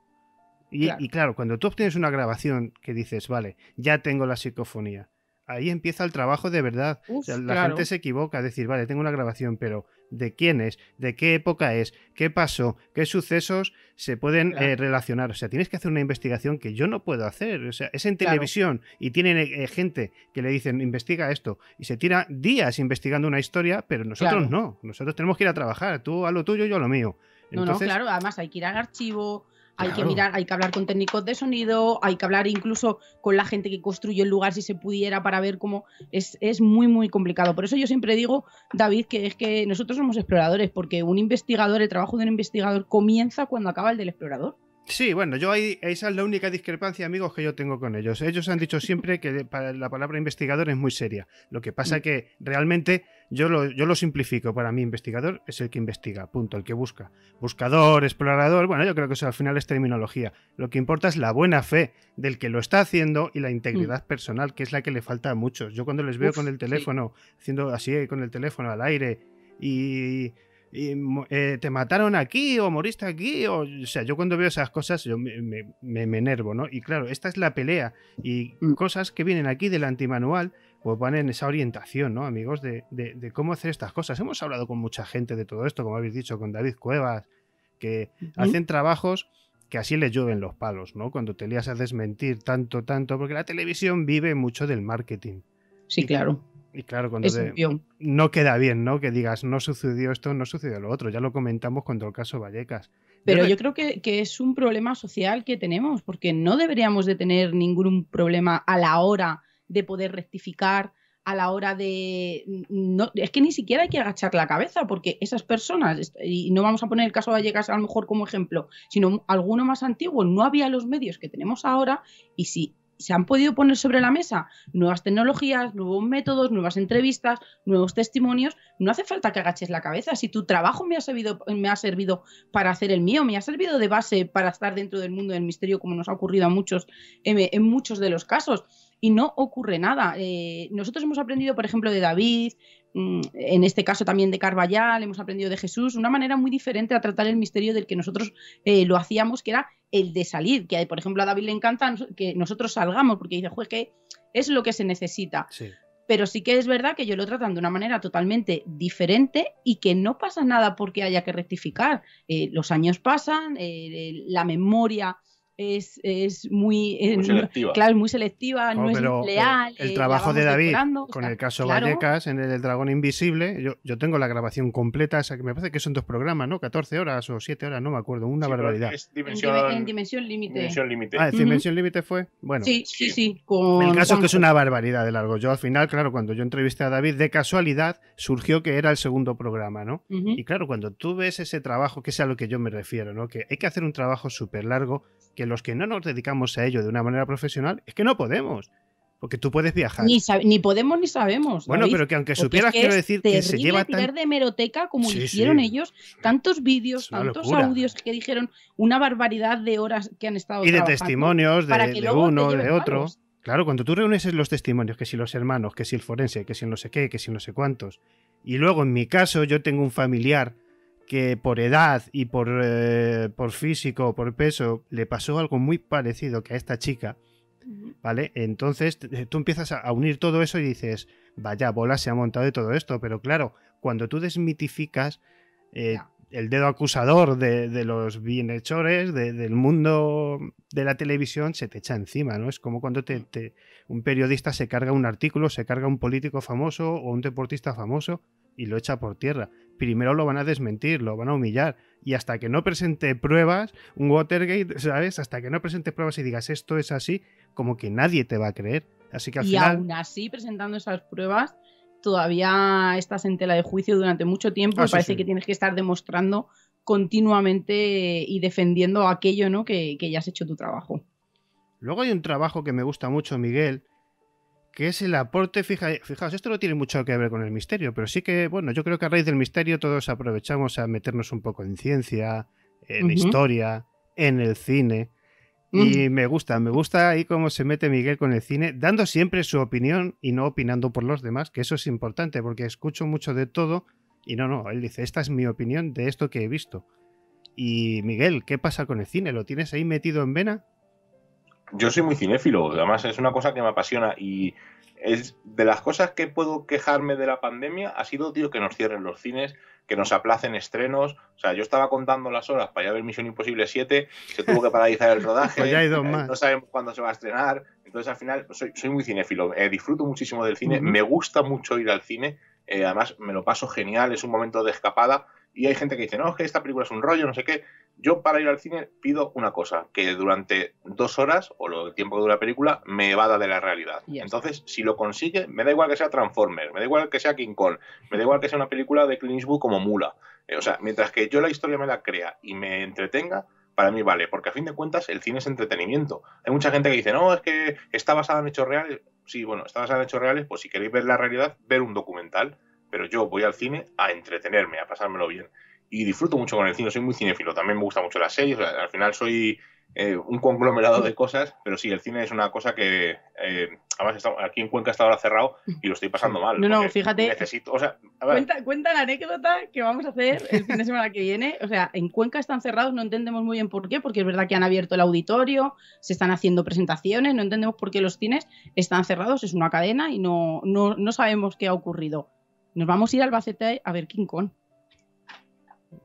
y claro. cuando tú obtienes una grabación que dices, vale, ya tengo la psicofonía, ahí empieza el trabajo de verdad. la gente se equivoca, decir, vale, tengo una grabación, pero ¿de quién es? ¿De qué época es? ¿Qué pasó? ¿Qué sucesos se pueden eh, relacionar? O sea, tienes que hacer una investigación que yo no puedo hacer. O sea, es en televisión y tienen eh, eh, gente que le dicen, investiga esto, y se tira días investigando una historia, pero nosotros no. Nosotros tenemos que ir a trabajar, tú a lo tuyo, yo a lo mío. no, claro,
además hay que ir al archivo, hay que mirar, hay que hablar con técnicos de sonido, hay que hablar incluso con la gente que construye el lugar si se pudiera para ver cómo es, es muy, muy complicado. Por eso yo siempre digo, David, que es que nosotros somos exploradores, porque un investigador, el trabajo de un investigador comienza cuando acaba el del explorador.
Sí, bueno, yo ahí, esa es la única discrepancia, amigos, que yo tengo con ellos. Ellos han dicho siempre que para la palabra investigador es muy seria. Lo que pasa es mm. que realmente yo lo, yo lo simplifico. Para mí, investigador es el que investiga, punto, el que busca. Buscador, explorador, bueno, yo creo que eso al final es terminología. Lo que importa es la buena fe del que lo está haciendo y la integridad mm. personal, que es la que le falta a muchos. Yo cuando les veo con el teléfono, haciendo así con el teléfono al aire y y, eh, te mataron aquí o moriste aquí. O, sea, yo cuando veo esas cosas yo me, enervo, ¿no? Y claro, esta es la pelea. Y mm. cosas que vienen aquí del antimanual, pues van en esa orientación, ¿no, amigos? De, de, cómo hacer estas cosas. Hemos hablado con mucha gente de todo esto, como habéis dicho, con David Cuevas, que hacen trabajos que así les llueven los palos, ¿no? Cuando te lías a desmentir tanto, tanto, porque la televisión vive mucho del marketing. Sí, claro y claro, cuando no queda bien, ¿no? Que digas, no sucedió esto, no sucedió lo otro. Ya lo comentamos con el caso Vallecas. Pero yo,
creo que, es un problema social que tenemos, porque no deberíamos de tener ningún problema a la hora de poder rectificar, a la hora de... es que ni siquiera hay que agachar la cabeza, porque esas personas, y no vamos a poner el caso Vallecas a lo mejor como ejemplo, sino alguno más antiguo, no había los medios que tenemos ahora, y si se han podido poner sobre la mesa nuevas tecnologías, nuevos métodos, nuevas entrevistas, nuevos testimonios. No hace falta que agaches la cabeza. Si tu trabajo me ha, servido, me ha servido para hacer el mío, me ha servido de base para estar dentro del mundo del misterio, como nos ha ocurrido a muchos, en, muchos de los casos y no ocurre nada. Eh, nosotros hemos aprendido, por ejemplo, de David, Mm, en este caso también de Carvallal, hemos aprendido de Jesús, una manera muy diferente a tratar el misterio del que nosotros eh, lo hacíamos, que era el de salir, que por ejemplo a David le encanta que nosotros salgamos, porque dice, juez, que es lo que se necesita. Pero sí que es verdad que yo lo tratan de una manera totalmente diferente y que no pasa nada porque haya que rectificar. Eh, los años pasan, eh, la memoria eh, es, muy, selectiva. Claro, muy selectiva, no, es leal. El eh, trabajo de David con
el caso Vallecas en el, Dragón Invisible, yo, tengo la grabación completa, esa que me parece que son dos programas, ¿no? 14 horas o 7 horas, no me acuerdo, una barbaridad. Es
dimensión,
Dimensión Límite. Límite. Ah, Dimensión
Límite fue? Bueno. Sí,
sí, sí. el caso es que es
una barbaridad de largo. Yo al final, claro, cuando yo entrevisté a David, de casualidad surgió que era el segundo programa, ¿no? Y claro, cuando tú ves ese trabajo, que es a lo que yo me refiero, ¿no? Que hay que hacer un trabajo súper largo que los que no nos dedicamos a ello de una manera profesional es que no podemos. Porque tú puedes viajar.
Ni, podemos ni sabemos. Bueno, pero que aunque supieras, quiero decir que se lleva. de meroteca como hicieron ellos, tantos vídeos, tantos audios que dijeron una barbaridad de horas que han estado. Y de testimonios de, uno, de otro.
Claro, cuando tú reúnes los testimonios, que si los hermanos, que si el forense, que si no sé qué, que si no sé cuántos, y luego en mi caso yo tengo un familiar que por edad y por, eh, por físico, por peso, le pasó algo muy parecido que a esta chica, ¿vale? Entonces eh, tú empiezas a unir todo eso y dices, vaya bola, se ha montado de todo esto, pero claro, cuando tú desmitificas eh, el dedo acusador de, los bienhechores, del mundo de la televisión, se te echa encima, ¿no? Es como cuando te, un periodista se carga un artículo, se carga un político famoso o un deportista famoso y lo echa por tierra primero lo van a desmentir, lo van a humillar. Y hasta que no presente pruebas, un Watergate, ¿sabes? Hasta que no presente pruebas y digas esto es así, como que nadie te va a creer. Así que y aún
así, presentando esas pruebas, todavía estás en tela de juicio durante mucho tiempo ah, parece que tienes que estar demostrando continuamente y defendiendo aquello ¿no? que ya has hecho tu trabajo.
Luego hay un trabajo que me gusta mucho, Miguel, que es el aporte, fija, fijaos, esto no tiene mucho que ver con el misterio, pero sí que, bueno, yo creo que a raíz del misterio todos aprovechamos a meternos un poco en ciencia, en historia, en el cine. Y mm. me gusta, me gusta ahí cómo se mete Miguel con el cine, dando siempre su opinión y no opinando por los demás, que eso es importante, porque escucho mucho de todo y no, no, él dice, esta es mi opinión de esto que he visto. Y Miguel, ¿qué pasa con el cine? ¿Lo tienes ahí metido en vena?
yo soy muy cinéfilo, además es una cosa que me apasiona y es de las cosas que puedo quejarme de la pandemia ha sido, tío, que nos cierren los cines, que nos aplacen estrenos, o sea, yo estaba contando las horas para ya ver Misión Imposible 7, se tuvo que paralizar el rodaje, (laughs) pues eh, no sabemos cuándo se va a estrenar, entonces al final soy, muy cinéfilo, eh, disfruto muchísimo del cine, me gusta mucho ir al cine, eh, además me lo paso genial, es un momento de escapada, y hay gente que dice, no, es que esta película es un rollo, no sé qué. Yo para ir al cine pido una cosa, que durante dos horas o lo, el tiempo que dura la película me evada de la realidad. Entonces, si lo consigue, me da igual que sea Transformers, me da igual que sea King Kong, me da igual que sea una película de Clint Eastwood como Mula. Eh, o sea, mientras que yo la historia me la crea y me entretenga, para mí vale, porque a fin de cuentas el cine es entretenimiento. Hay mucha gente que dice, no, es que está basada en hechos reales. Sí, bueno, está basada en hechos reales, pues si queréis ver la realidad, ver un documental pero yo voy al cine a entretenerme, a pasármelo bien. Y disfruto mucho con el cine, soy muy cinéfilo, también me gusta mucho las series, al final soy eh, un conglomerado de cosas, pero sí, el cine es una cosa que, eh, además, aquí en Cuenca está ahora cerrado y lo estoy pasando mal. No, no, fíjate.
cuenta, la anécdota que vamos a hacer el fin de (laughs) semana que viene. O sea, en Cuenca están cerrados, no entendemos muy bien por qué, porque es verdad que han abierto el auditorio, se están haciendo presentaciones, no entendemos por qué los cines están cerrados, es una cadena y no sabemos qué ha ocurrido. Nos vamos a ir al Albacete a ver King Kong.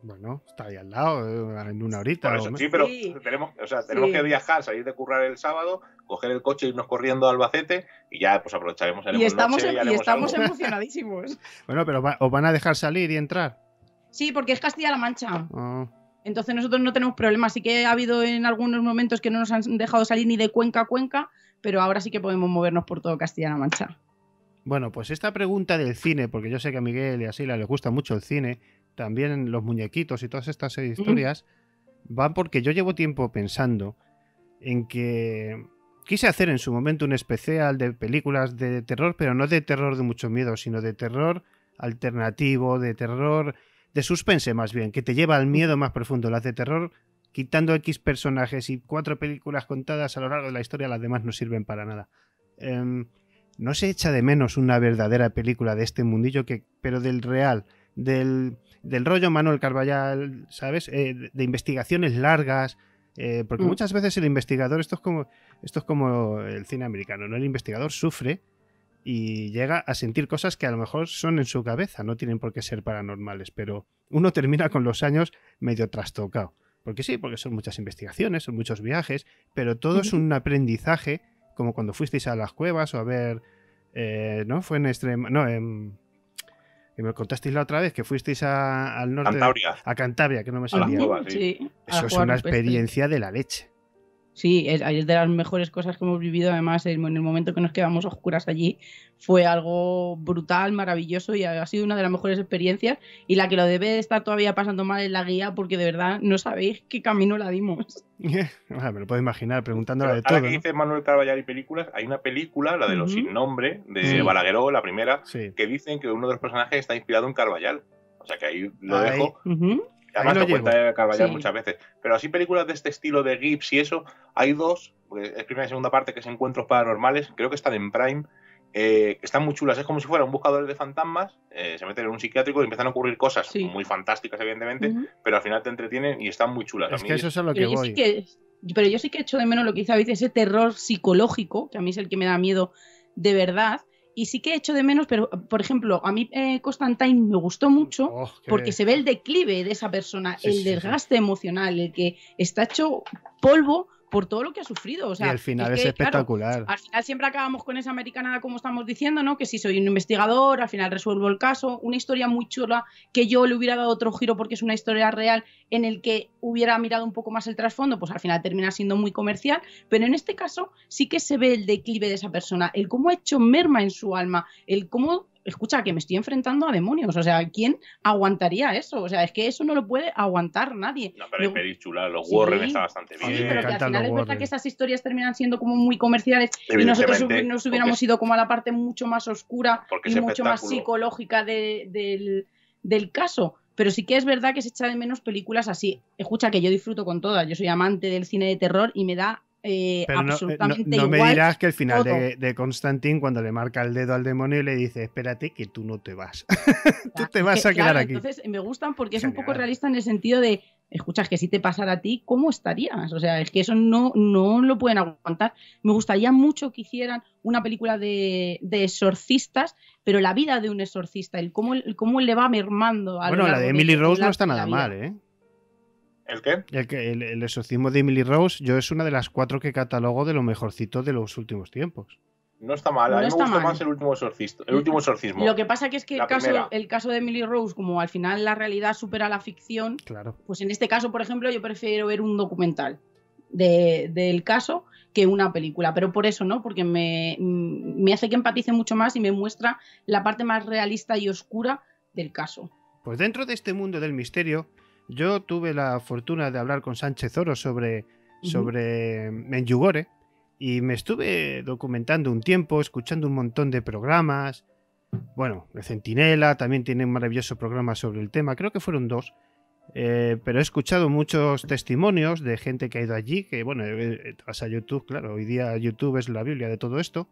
Bueno, está
ahí al lado, eh, en una horita.
sí, pero tenemos, tenemos que viajar, salir de currar el sábado, coger el coche, irnos corriendo al Albacete y ya pues aprovecharemos el Y estamos, y estamos
emocionadísimos.
(laughs) bueno, pero ¿os van a dejar salir y entrar?
Sí, porque es Castilla-La Mancha. Ah. Entonces nosotros no tenemos problemas. Sí que ha habido en algunos momentos que no nos han dejado salir ni de Cuenca a Cuenca, pero ahora sí que podemos movernos por todo Castilla-La Mancha.
Bueno, pues esta pregunta del cine, porque yo sé que a Miguel y a Sila le gusta mucho el cine, también los muñequitos y todas estas historias, van porque yo llevo tiempo pensando en que quise hacer en su momento un especial de películas de terror, pero no de terror de mucho miedo, sino de terror alternativo, de terror de suspense más bien, que te lleva al miedo más profundo. Las de terror, quitando X personajes y cuatro películas contadas a lo largo de la historia, las demás no sirven para nada. Eh, ¿No se echa de menos una verdadera película de este mundillo, que, pero del real, del, rollo Manuel Carballal, ¿sabes? Eh, de, investigaciones largas, eh, porque mm. muchas veces el investigador, esto es, como, esto es como el cine americano, ¿no? El investigador sufre y llega a sentir cosas que a lo mejor son en su cabeza, no tienen por qué ser paranormales, pero uno termina con los años medio trastocado. Porque sí, porque son muchas investigaciones, son muchos viajes, pero todo es un aprendizaje como cuando fuisteis a las cuevas o a ver, eh, ¿no? Fue en extremo no, en, me contasteis la otra vez que fuisteis al norte, Cantabria. a Cantabria, que no me salía.
sí. Eso es una experiencia
de la leche. Sí, es, de las mejores cosas que hemos vivido. Además, en
el momento que nos quedamos oscuras allí, fue algo brutal, maravilloso y ha sido una de las mejores experiencias. Y la que lo debe estar todavía pasando mal en la guía, porque de verdad no sabéis qué
camino la dimos. (laughs) Ah, me lo puedo imaginar, preguntándole de todo. Ahora que dice
Manuel Carvallar y películas, hay una película, la de Los Sin Nombre, de Balagueró, la primera, que dicen que uno de los personajes está inspirado en Carvallar. O sea que ahí lo dejo. Además lo, cuenta de eh, Carballar muchas veces. Pero así películas de este estilo de Gibbs y eso, hay dos, es primera y segunda parte, que es Encuentros Paranormales, creo que están en Prime, eh, están muy chulas. Es como si fuera un buscador de fantasmas, eh, se meten en un psiquiátrico y empiezan a ocurrir cosas muy fantásticas, evidentemente, pero al final te entretienen y están muy chulas. Es que eso es lo que voy.
pero yo sí que he echo de menos lo que dice ese terror psicológico, que a mí es el que me da miedo de verdad. Y sí que he hecho de menos, pero por ejemplo, a mí eh, Constantine me gustó mucho oh, porque se ve el declive de esa persona, el desgaste emocional, el que está hecho polvo por todo lo que ha sufrido. y al final es, espectacular. al final siempre acabamos con esa americana como estamos diciendo, ¿no? Que si soy un investigador, al final resuelvo el caso. Una historia muy chula que yo le hubiera dado otro giro porque es una historia real en el que hubiera mirado un poco más el trasfondo, pues al final termina siendo muy comercial. Pero en este caso sí que se ve el declive de esa persona, el cómo ha hecho merma en su alma, el cómo escucha, que me estoy enfrentando a demonios. O sea, ¿quién aguantaría eso? O sea, es que eso no lo puede aguantar nadie.
No, pero hay es chula, los Warren está bastante bien. Sí, pero que al final es verdad que
esas historias terminan siendo como muy comerciales y nosotros nos hubiéramos ido como a la parte mucho más oscura y mucho más psicológica del, del caso pero sí que es verdad que se echa de menos películas así. Escucha que yo disfruto con todas, yo soy amante del cine de terror y me da eh, eh, absolutamente no, no, me dirás que
el final de, Constantine cuando le marca el dedo al demonio y le dice, espérate que tú no te vas. (laughs) tú te vas a quedar aquí. Entonces
eh, me gustan porque es un poco realista en el sentido de, escuchas, que si te pasara a ti, ¿cómo estarías? O sea, es que eso no, no lo pueden aguantar. Me gustaría mucho que hicieran una película de, exorcistas, pero la vida de un exorcista, el cómo, cómo le va mermando a Bueno, la de Emily Rose no está nada mal, ¿eh?
¿El qué? El, exorcismo de Emily Rose, yo es una de las cuatro que catalogo de lo mejorcito de los últimos tiempos.
No está mal, a mí me gusta más el último, el último exorcismo. Lo que pasa que es que el caso, el
caso, de Emily Rose, como al final la realidad supera la ficción, claro. pues en este caso, por ejemplo, yo prefiero ver un documental del caso que una película, pero por eso, ¿no? Porque me, mm, me hace que empatice mucho más y me muestra la parte más realista y oscura del caso.
Pues dentro de este mundo del misterio, yo tuve la fortuna de hablar con Sánchez Oro sobre, mm, Menyugore y me estuve documentando un tiempo, escuchando un montón de programas. Bueno, el Centinela también tiene un maravilloso programa sobre el tema, creo que fueron dos. Eh, pero he escuchado muchos testimonios de gente que ha ido allí, que bueno, eh, eh, vas a YouTube, claro, hoy día YouTube es la Biblia de todo esto,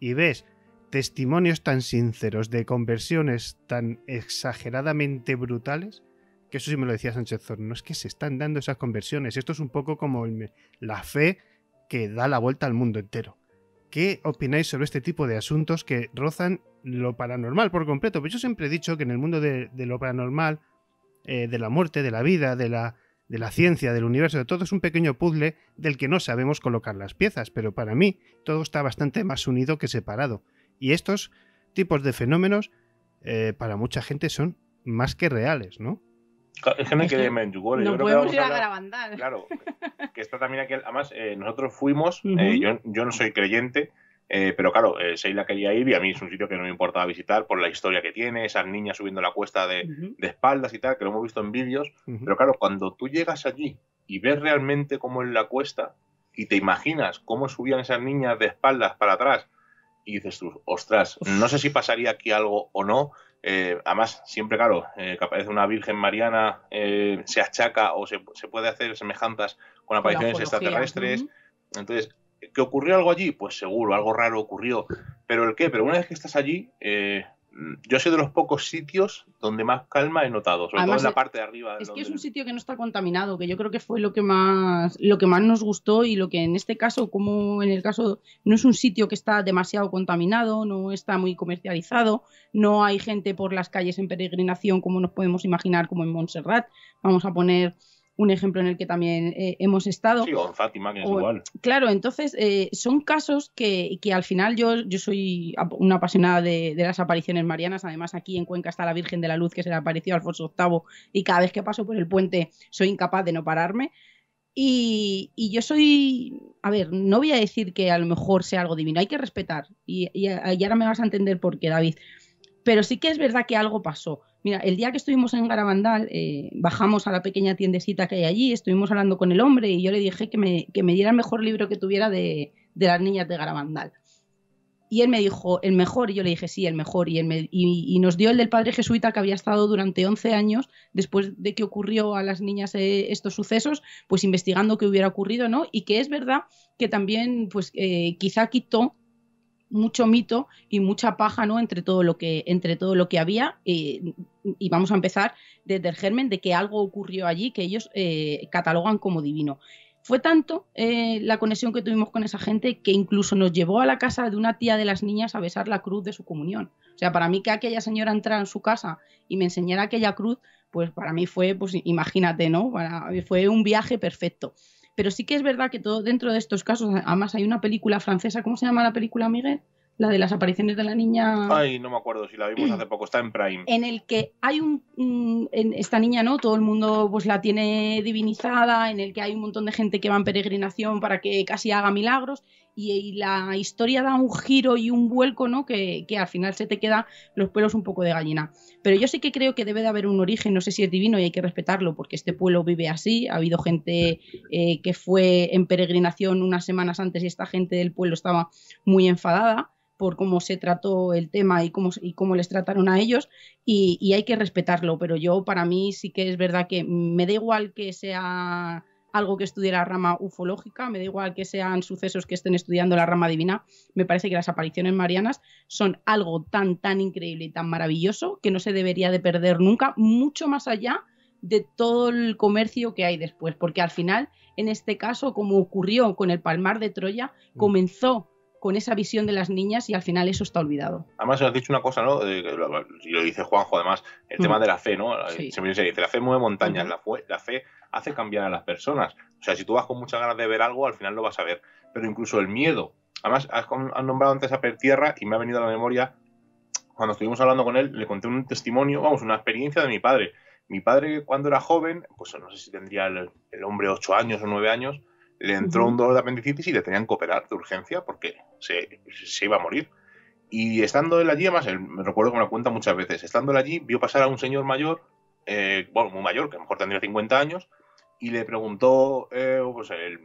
y ves testimonios tan sinceros de conversiones tan exageradamente brutales que eso sí me lo decía Sánchez Zorno, es que se están dando esas conversiones. Esto es un poco como la fe que da la vuelta al mundo entero. ¿Qué opináis sobre este tipo de asuntos que rozan lo paranormal por completo? Pues yo siempre he dicho que en el mundo de, lo paranormal, eh, de la muerte, de la vida, de la, ciencia, del universo, de todo es un pequeño puzzle del que no sabemos colocar las piezas, pero para mí todo está bastante más unido que separado. Y estos tipos de fenómenos eh, para mucha gente son más que reales, ¿no?
Es que no podemos ir a
Garabandal.
Claro, que está también aquí. Además, eh, nosotros fuimos, eh, yo, no soy creyente, eh, pero claro, Seila quería ir y a mí es un sitio que no me importaba visitar por la historia que tiene, esas niñas subiendo la cuesta de, espaldas y tal, que lo hemos visto en vídeos. Pero claro, cuando tú llegas allí y ves realmente cómo es la cuesta y te imaginas cómo subían esas niñas de espaldas para atrás y dices tú, ostras, no sé si pasaría aquí algo o no, eh, además, siempre, claro, eh, que aparece una Virgen Mariana, eh, se achaca o se, puede hacer semejanzas con apariciones extraterrestres. Entonces, ¿que ocurrió algo allí? Pues seguro, algo raro ocurrió. ¿Pero el qué? Pero una vez que estás allí, yo soy de los pocos sitios donde más calma he notado, sobre todo en la parte de arriba. Es que es
un sitio que no está contaminado, que yo creo que fue lo que más, lo que más nos gustó y lo que en este caso, como en el caso, no es un sitio que está demasiado contaminado, no está muy comercializado, no hay gente por las calles en peregrinación como nos podemos imaginar, como en Montserrat. Vamos a poner un ejemplo en el que también eh, hemos estado. Sí,
Fátima, es igual.
Claro, entonces eh, son casos que, que, al final yo, yo soy una apasionada de, las apariciones marianas. Además, aquí en Cuenca está la Virgen de la Luz, que se le apareció al Alfonso VIII, y cada vez que paso por el puente soy incapaz de no pararme. Y, yo soy, a ver, no voy a decir que a lo mejor sea algo divino, hay que respetar. Y, y, y ahora me vas a entender por qué, David. Pero sí que es verdad que algo pasó. Mira, el día que estuvimos en Garabandal, eh, bajamos a la pequeña tiendecita que hay allí, estuvimos hablando con el hombre y yo le dije que me, diera el mejor libro que tuviera de, las niñas de Garabandal. Y él me dijo, el mejor, y yo le dije, sí, el mejor. Y, él nos dio el del padre jesuita que había estado durante 11 años, después de que ocurrió a las niñas eh, estos sucesos, pues investigando qué hubiera ocurrido, ¿no? Y que es verdad que también, pues eh, quizá quitó mucho mito y mucha paja ¿no? entre, todo lo que, entre todo lo que había. y vamos a empezar desde el germen de que algo ocurrió allí que ellos eh, catalogan como divino. Fue tanto eh, la conexión que tuvimos con esa gente que incluso nos llevó a la casa de una tía de las niñas a besar la cruz de su comunión. O sea, para mí que aquella señora entrara en su casa y me enseñara aquella cruz, pues para mí fue, pues imagínate, ¿no? fue un viaje perfecto. Pero sí que es verdad que todo dentro de estos casos, además hay una película francesa, ¿cómo se llama la película, Miguel? La de las apariciones de la niña. Ay,
no me acuerdo si la vimos hace poco, está en Prime.
En el que hay un. Mm, en esta niña, ¿no? Todo el mundo pues la tiene divinizada, en el que hay un montón de gente que va en peregrinación para que casi haga milagros y, la historia da un giro y un vuelco, ¿no? Que, al final se te queda los pelos un poco de gallina. Pero yo sí que creo que debe de haber un origen, no sé si es divino y hay que respetarlo, porque este pueblo vive así. Ha habido gente eh, que fue en peregrinación unas semanas antes y esta gente del pueblo estaba muy enfadada por cómo se trató el tema y cómo, y cómo les trataron a ellos y, y hay que respetarlo, pero yo para mí sí que es verdad que me da igual que sea algo que estudie la rama ufológica, me da igual que sean sucesos que estén estudiando la rama divina, me parece que las apariciones marianas son algo tan, tan increíble y tan maravilloso que no se debería de perder nunca, mucho más allá de todo el comercio que hay después, porque al final, en este caso, como ocurrió con el Palmar de Troya, mm. comenzó con esa visión de las niñas y al final eso está olvidado.
Además, has dicho una cosa, ¿no? Y lo dice Juanjo, además, el tema mm. de la fe, ¿no? se dice, la fe mueve montañas, mm. la, fe, hace cambiar a las personas. O sea, si tú vas con muchas ganas de ver algo, al final lo vas a ver. Pero incluso el miedo. Además, has, nombrado antes a Tierra, y me ha venido a la memoria, cuando estuvimos hablando con él, le conté un testimonio, vamos, una experiencia de mi padre. Mi padre, cuando era joven, pues no sé si tendría el, el hombre ocho años o nueve años, le entró un dolor de apendicitis y le tenían que operar de urgencia porque se, se iba a morir. Y estando él allí, además, me recuerdo que me lo cuenta muchas veces, estando él allí, vio pasar a un señor mayor, eh, bueno, muy mayor, que a lo mejor tendría 50 años, y le preguntó, eh, pues el,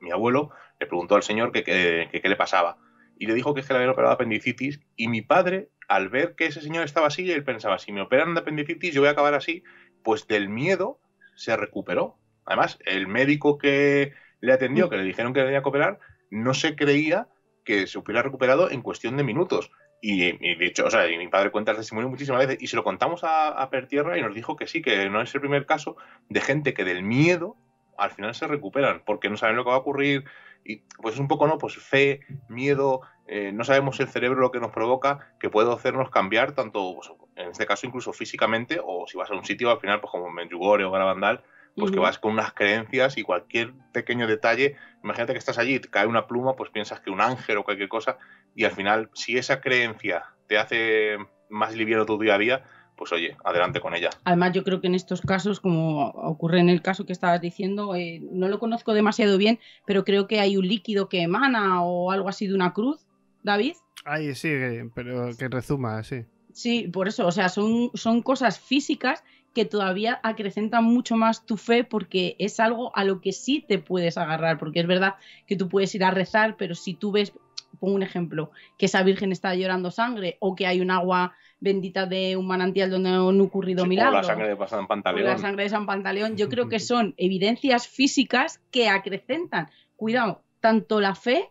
mi abuelo, le preguntó al señor que qué le pasaba. Y le dijo que es que le habían operado apendicitis. Y mi padre, al ver que ese señor estaba así, él pensaba, si me operan de apendicitis, yo voy a acabar así. Pues del miedo se recuperó. Además, el médico que, le atendió, que le dijeron que le debía cooperar, no se creía que se hubiera recuperado en cuestión de minutos. Y, de hecho, o sea, mi padre cuenta el testimonio muchísimas veces y se lo contamos a, a, Pertierra y nos dijo que sí, que no es el primer caso de gente que del miedo al final se recuperan porque no saben lo que va a ocurrir. Y pues es un poco, ¿no? Pues fe, miedo, eh, no sabemos el cerebro lo que nos provoca, que puede hacernos cambiar tanto, pues, en este caso, incluso físicamente, o si vas a un sitio al final, pues como Medjugorje o Garabandal, pues que vas con unas creencias y cualquier pequeño detalle, imagínate que estás allí te cae una pluma, pues piensas que un ángel o cualquier cosa, y al final, si esa creencia te hace más liviano tu día a día, pues oye, adelante con ella.
Además, yo creo que en estos casos, como ocurre en el caso que estabas diciendo, eh, no lo conozco demasiado bien, pero creo que hay un líquido que emana o algo así de una cruz, David.
Ay, sí, pero que resuma, sí.
Sí, por eso, o sea, son, son cosas físicas que todavía acrecenta mucho más tu fe porque es algo a lo que sí te puedes agarrar, porque es verdad que tú puedes ir a rezar, pero si tú ves, pongo un ejemplo, que esa virgen está llorando sangre o que hay un agua bendita de un manantial donde no ha ocurrido milagros. la sangre
de San Pantaleón. O la sangre
de San Pantaleón, yo creo que (laughs) son evidencias físicas que acrecentan, cuidado, tanto la fe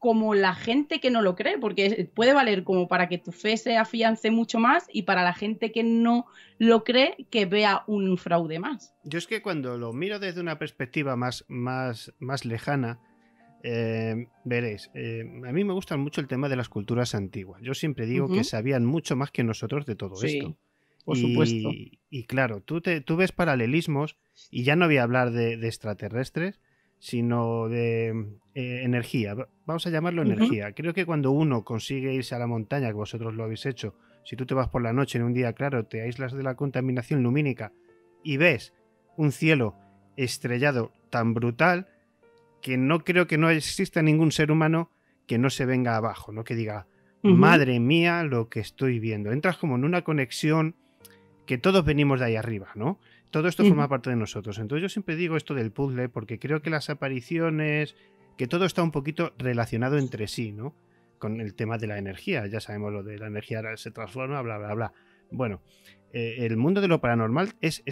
como la gente que no lo cree, porque puede valer como para que tu fe se afiance mucho más y para la gente que no lo cree que vea un fraude más.
Yo es que cuando lo miro desde una perspectiva más, más, más lejana, eh, veréis, eh, a mí me gusta mucho el tema de las culturas antiguas. Yo siempre digo que sabían mucho más que nosotros de todo esto.
Por supuesto.
Y claro, tú, te, tú ves paralelismos, y ya no voy a hablar de extraterrestres, sino de eh, energía. Vamos a llamarlo energía. Creo que cuando uno consigue irse a la montaña, que vosotros lo habéis hecho, si tú te vas por la noche en un día claro, te aíslas de la contaminación lumínica y ves un cielo estrellado tan brutal que no creo que no exista ningún ser humano que no se venga abajo, ¿no? Que diga, madre mía, lo que estoy viendo. Entras como en una conexión que todos venimos de ahí arriba, ¿no? Todo esto forma parte de nosotros. Entonces yo siempre digo esto del puzzle porque creo que las apariciones, que todo está un poquito relacionado entre sí, ¿no? Con el tema de la energía, ya sabemos lo de la energía se transforma, bla, bla, bla. Bueno, eh, el mundo de lo paranormal es,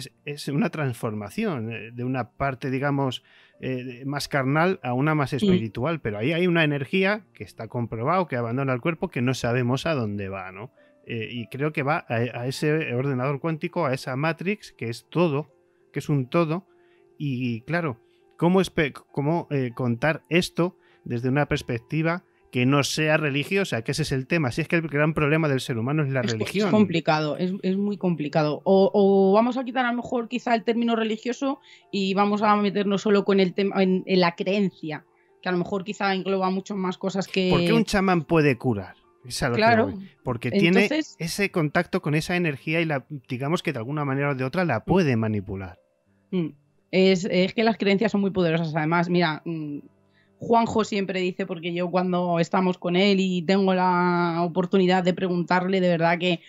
una transformación eh, de una parte, digamos, eh, más carnal a una más espiritual, pero ahí hay una energía que está comprobado, que abandona el cuerpo, que no sabemos a dónde va, ¿no? Eh, y creo que va a, ese ordenador cuántico, a esa matrix, que es todo, que es un todo. Y claro, ¿cómo, cómo eh, contar esto desde una perspectiva que no sea religiosa, que ese es el tema. Si es que el gran problema del ser humano es la religión. Es complicado,
es, muy complicado. O, vamos a quitar a lo mejor quizá el término religioso
y vamos a meternos
solo con el tema en, la creencia, que a lo mejor quizá engloba mucho más cosas que. ¿Por qué un
chamán puede curar? claro. porque tiene ese contacto con esa energía y digamos que de alguna manera o de otra la mm. puede manipular.
Mm. es que las creencias son muy poderosas. Además, mira, mm, Juanjo siempre dice, porque yo cuando estamos con él y tengo la oportunidad de preguntarle, de verdad que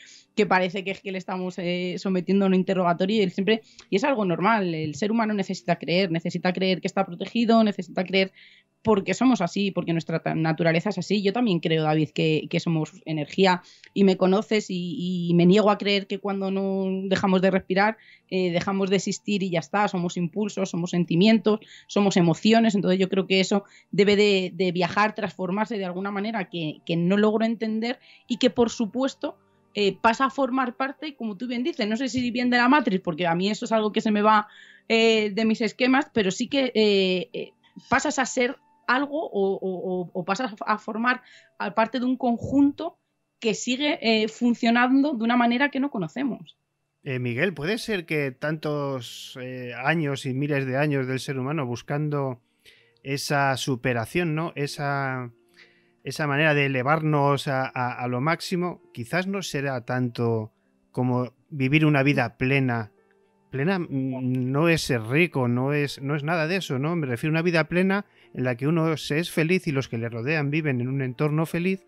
que parece que le estamos eh, sometiendo a un interrogatorio y él siempre y es algo normal el ser humano necesita creer necesita creer que está protegido necesita creer porque somos así porque nuestra naturaleza es así yo también creo David que, somos energía y me conoces y, me niego a creer que cuando no dejamos de respirar eh, dejamos de existir y ya está somos impulsos somos sentimientos somos emociones entonces yo creo que eso debe de, viajar transformarse de alguna manera que no logro entender y que por supuesto eh, pasa a formar parte, como tú bien dices, no sé si bien de la matriz, porque a mí eso es algo que se me va eh, de mis esquemas, pero sí que eh, pasas a ser algo o, pasas a formar parte de un conjunto que sigue funcionando de una manera que no conocemos.
Miguel, ¿puede ser que tantos años y miles de años del ser humano buscando esa superación, ¿no? Esa esa manera de elevarnos a, lo máximo, quizás no será tanto como vivir una vida plena. Plena mm, no es ser rico, no es, no es nada de eso, ¿no? Me refiero a una vida plena en la que uno se es feliz y los que le rodean viven en un entorno feliz.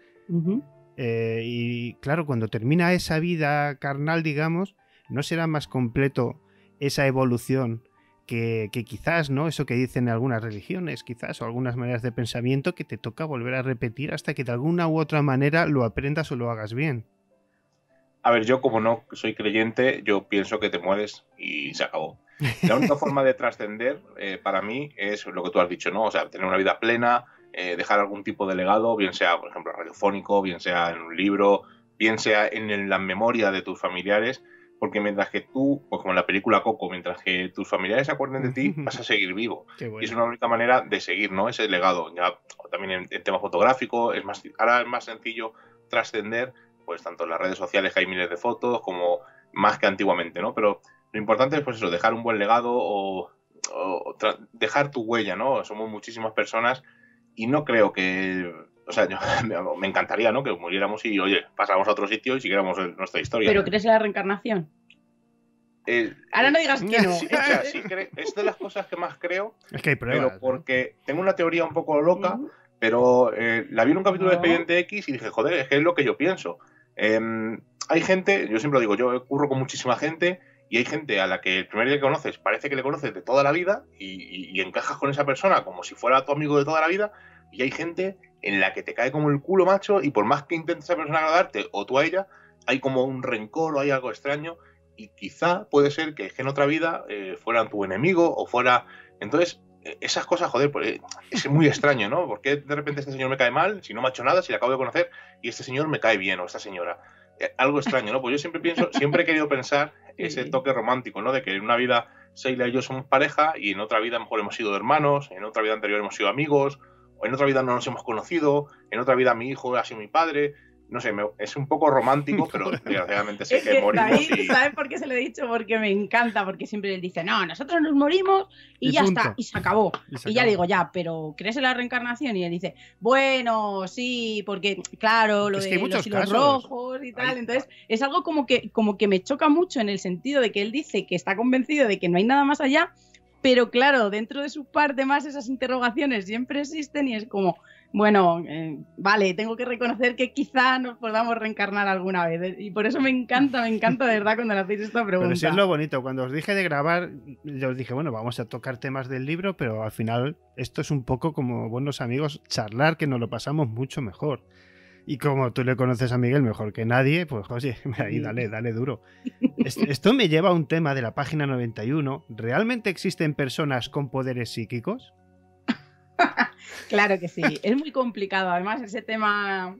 Eh, y claro, cuando termina esa vida carnal, digamos, ¿no será más completo esa evolución que, quizás, ¿no? Eso que dicen algunas religiones, quizás, o algunas maneras de pensamiento que te toca volver a repetir hasta que de alguna u otra manera lo aprendas o lo hagas bien.
A ver, yo como no soy creyente, yo pienso que te mueres y se acabó. La única forma de trascender eh, para mí es lo que tú has dicho, ¿no? O sea, tener una vida plena, eh, dejar algún tipo de legado, bien sea, por ejemplo, radiofónico, bien sea en un libro, bien sea en la memoria de tus familiares, porque mientras que tú, pues como en la película Coco, mientras que tus familiares se acuerden de ti, vas a seguir vivo. (laughs) Y es una única manera de seguir, ¿no? Ese legado. Ya, también en, el tema fotográfico, es más, ahora es más sencillo trascender, pues tanto en las redes sociales que hay miles de fotos, como más que antiguamente, ¿no? Pero lo importante es, pues eso, dejar un buen legado o, o dejar tu huella, ¿no? Somos muchísimas personas y no creo que o sea, (laughs) me encantaría, ¿no? Que muriéramos y, oye, pasáramos a otro sitio y siguiéramos nuestra historia. ¿Pero crees en la reencarnación? Eh, Ahora no digas que no. (laughs) Sí, es de las cosas que más creo. Es que hay pruebas. porque tengo una teoría un poco loca, pero eh, la vi en un capítulo de Expediente X y dije, joder, es que es lo que yo pienso. Em, hay gente, yo siempre lo digo, yo curro con muchísima gente y hay gente a la que el primer día que conoces parece que le conoces de toda la vida y encajas con esa persona como si fuera tu amigo de toda la vida y hay gente en la que te cae como el culo, macho, y por más que intentes a esa persona agradarte, o tú a ella, hay como un rencor o hay algo extraño, y quizá puede ser que, en otra vida eh, fueran tu enemigo o fuera... Entonces, eh, esas cosas, joder, pues, eh, es muy extraño, ¿no? Porque de repente este señor me cae mal, si no me ha hecho nada, si la acabo de conocer, y este señor me cae bien, o esta señora. Eh, algo extraño, ¿no? Pues yo siempre pienso, siempre he querido pensar (laughs) ese toque romántico, ¿no? De que en una vida Seila y yo somos pareja, y en otra vida mejor hemos sido hermanos, en otra vida anterior hemos sido amigos, en otra vida no nos hemos conocido, en otra vida mi hijo ha sido mi padre. No sé, es un poco romántico, pero desgraciadamente (laughs) sé que, ¿Sabes
por qué se lo he dicho? Porque me encanta, porque siempre él dice, no, nosotros nos morimos y, ya está, y se acabó. Y, ya le digo, ya, pero ¿crees en la reencarnación? Y él dice, bueno, sí, porque claro, lo que de los hilos rojos y tal. entonces, es algo como que, como que me choca mucho en el sentido de que él dice que está convencido de que no hay nada más allá pero claro, dentro de su parte más esas interrogaciones siempre existen y es como, bueno, eh, vale, tengo que reconocer que quizá nos podamos reencarnar alguna vez. Y por eso me encanta, me encanta de verdad cuando le hacéis esta pregunta. Pero es
lo bonito. Cuando os dije de grabar, yo os dije, bueno, vamos a tocar temas del libro, pero al final esto es un poco como buenos amigos, charlar, que nos lo pasamos mucho mejor. Y como tú le conoces a Miguel mejor que nadie, pues José, (laughs) ahí dale, dale duro. (laughs) Esto me lleva a un tema de la página 91. ¿Realmente existen personas con poderes psíquicos?
(laughs) claro que sí, es muy complicado. Además, ese tema...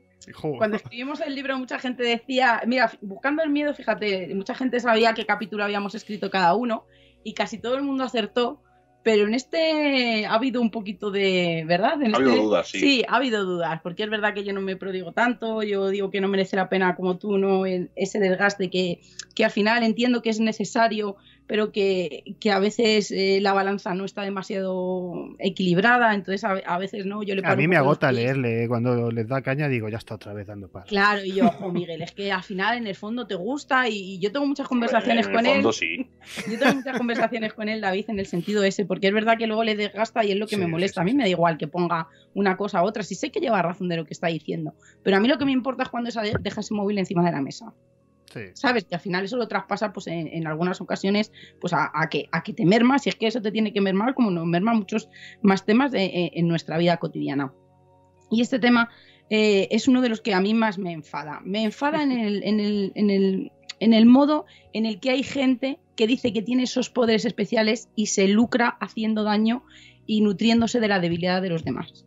Cuando escribimos el libro mucha gente decía, mira, buscando el miedo, fíjate, mucha gente sabía qué capítulo habíamos escrito cada uno y casi todo el mundo acertó pero en este ha habido un poquito de, ¿verdad? En ha este habido dudas, sí. Sí, ha habido dudas, porque es verdad que yo no me prodigo tanto, yo digo que no merece la pena como tú, ¿no? ese desgaste que al final entiendo que es necesario pero que, a veces eh, la balanza no está demasiado equilibrada, entonces a, veces no, yo le A mí me agota
leerle, ¿eh? cuando les da caña digo, ya está otra vez dando paso.
Claro, y yo, ojo (laughs) Miguel, es que al final en el fondo te gusta y, yo tengo muchas conversaciones con él. (laughs) Yo tengo muchas conversaciones con él, David, en el sentido ese, porque es verdad que luego le desgasta y es lo que me molesta. a mí me da igual que ponga una cosa u otra, si sé que lleva razón de lo que está diciendo, pero a mí lo que me importa es cuando esa deja ese móvil encima de la mesa. ¿Sabes? Que al final eso lo traspasa pues, en, algunas ocasiones pues, a, que, que te merma, si es que eso te tiene que mermar, como nos merma muchos más temas eh, en, nuestra vida cotidiana. Y este tema eh, es uno de los que a mí más me enfada. Me enfada en el, en el modo en el que hay gente que dice que tiene esos poderes especiales y se lucra haciendo daño y nutriéndose de la debilidad de los demás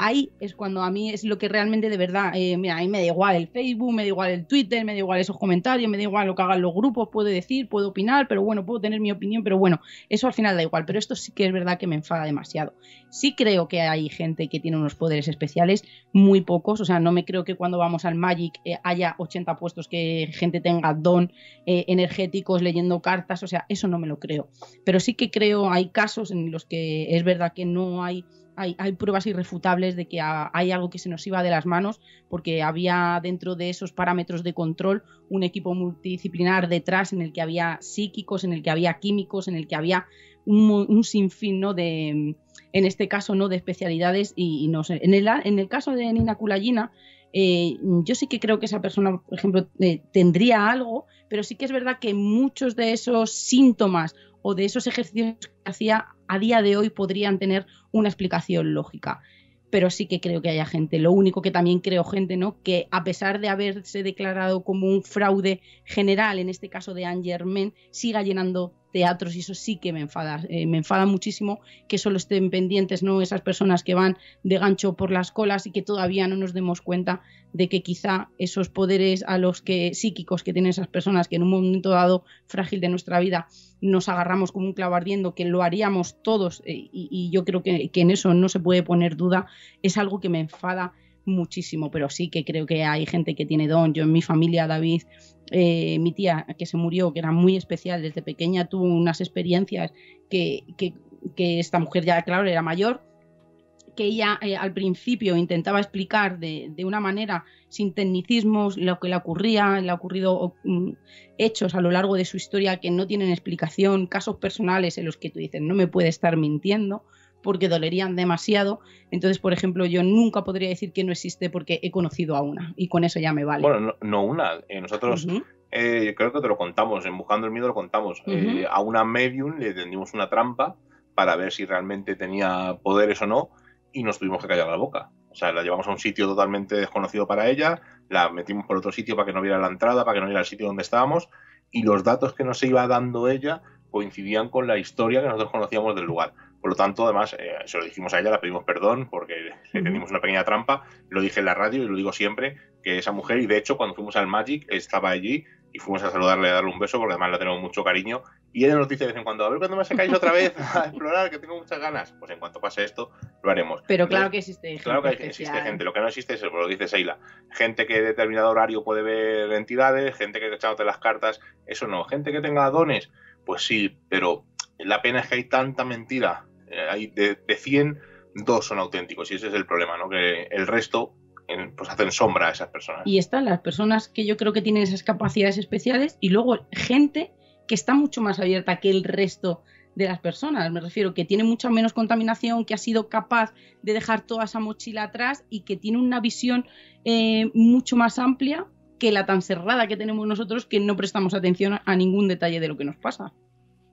ahí es cuando a mí es lo que realmente de verdad, eh, mira, a mí me da igual el Facebook, me da igual el Twitter, me da igual esos comentarios, me da igual lo que hagan los grupos, puedo decir, puedo opinar, pero bueno, puedo tener mi opinión, pero bueno, eso al final da igual, pero esto sí que es verdad que me enfada demasiado. Sí creo que hay gente que tiene unos poderes especiales, muy pocos, o sea, no me creo que cuando vamos al Magic eh, haya 80 puestos que gente tenga don eh, energéticos leyendo cartas, o sea, eso no me lo creo, pero sí que creo, hay casos en los que es verdad que no hay hay, pruebas irrefutables de que hay algo que se nos iba de las manos porque había dentro de esos parámetros de control un equipo multidisciplinar detrás en el que había psíquicos, en el que había químicos, en el que había un, sinfín ¿no? de, en este caso, no de especialidades y, no sé. En el, en el caso de Nina Kulayina, eh, yo sí que creo que esa persona, por ejemplo, eh, tendría algo, pero sí que es verdad que muchos de esos síntomas o de esos ejercicios que hacía a día de hoy podrían tener una explicación lógica. Pero sí que creo que haya gente. Lo único que también creo gente, ¿no? Que a pesar de haberse declarado como un fraude general, en este caso de Angermen, siga llenando teatros y eso sí que me enfada, eh, me enfada muchísimo que solo estén pendientes no esas personas que van de gancho por las colas y que todavía no nos demos cuenta de que quizá esos poderes a los que psíquicos que tienen esas personas que en un momento dado frágil de nuestra vida nos agarramos como un clavo ardiendo, que lo haríamos todos eh, y, yo creo que en eso no se puede poner duda, es algo que me enfada muchísimo, pero sí que creo que hay gente que tiene don. Yo en mi familia, David, eh, mi tía que se murió, que era muy especial, desde pequeña tuvo unas experiencias que, que, esta mujer ya, claro, era mayor, que ella eh, al principio intentaba explicar de, de, una manera sin tecnicismos lo que le ocurría, le ha ocurrido mm, hechos a lo largo de su historia que no tienen explicación, casos personales en los que tú dices, no me puede estar mintiendo, porque dolerían demasiado. Entonces, por ejemplo, yo nunca podría decir que no existe porque he conocido a una y con eso ya me vale.
Bueno, no, una. Eh, nosotros eh, creo que te lo contamos, en Buscando el Miedo lo contamos. Eh, a una medium le tendimos una trampa para ver si realmente tenía poderes o no y nos tuvimos que callar la boca. O sea, la llevamos a un sitio totalmente desconocido para ella, la metimos por otro sitio para que no viera la entrada, para que no viera el sitio donde estábamos y los datos que nos iba dando ella coincidían con la historia que nosotros conocíamos del lugar por lo tanto, además, eh, se lo dijimos a ella, la pedimos perdón porque le teníamos una pequeña trampa. Lo dije en la radio y lo digo siempre, que esa mujer, y de hecho cuando fuimos al Magic, estaba allí y fuimos a saludarle, a darle un beso, porque además la tenemos mucho cariño. Y ella nos dice de vez en cuando, a ver cuándo me sacáis otra vez (laughs) a explorar, que tengo muchas ganas. Pues en cuanto pase esto, lo haremos. Pero claro que existe gente. Claro que existe gente. Lo que no existe es, lo dice Seila, gente que determinado horario puede ver entidades, gente que ha todas las cartas, eso no. Gente que tenga dones, pues sí, pero la pena es que hay tanta mentira eh, hay de, 100, dos son auténticos y ese es el problema, ¿no? Que el resto pues hacen sombra a esas personas. Y
están las personas que yo creo que tienen esas capacidades especiales y luego gente que está mucho más abierta que el resto de las personas. Me refiero que tiene mucha menos contaminación, que ha sido capaz de dejar toda esa mochila atrás y que tiene una visión eh, mucho más amplia que la tan cerrada que tenemos nosotros que no prestamos atención a ningún detalle de lo que nos pasa.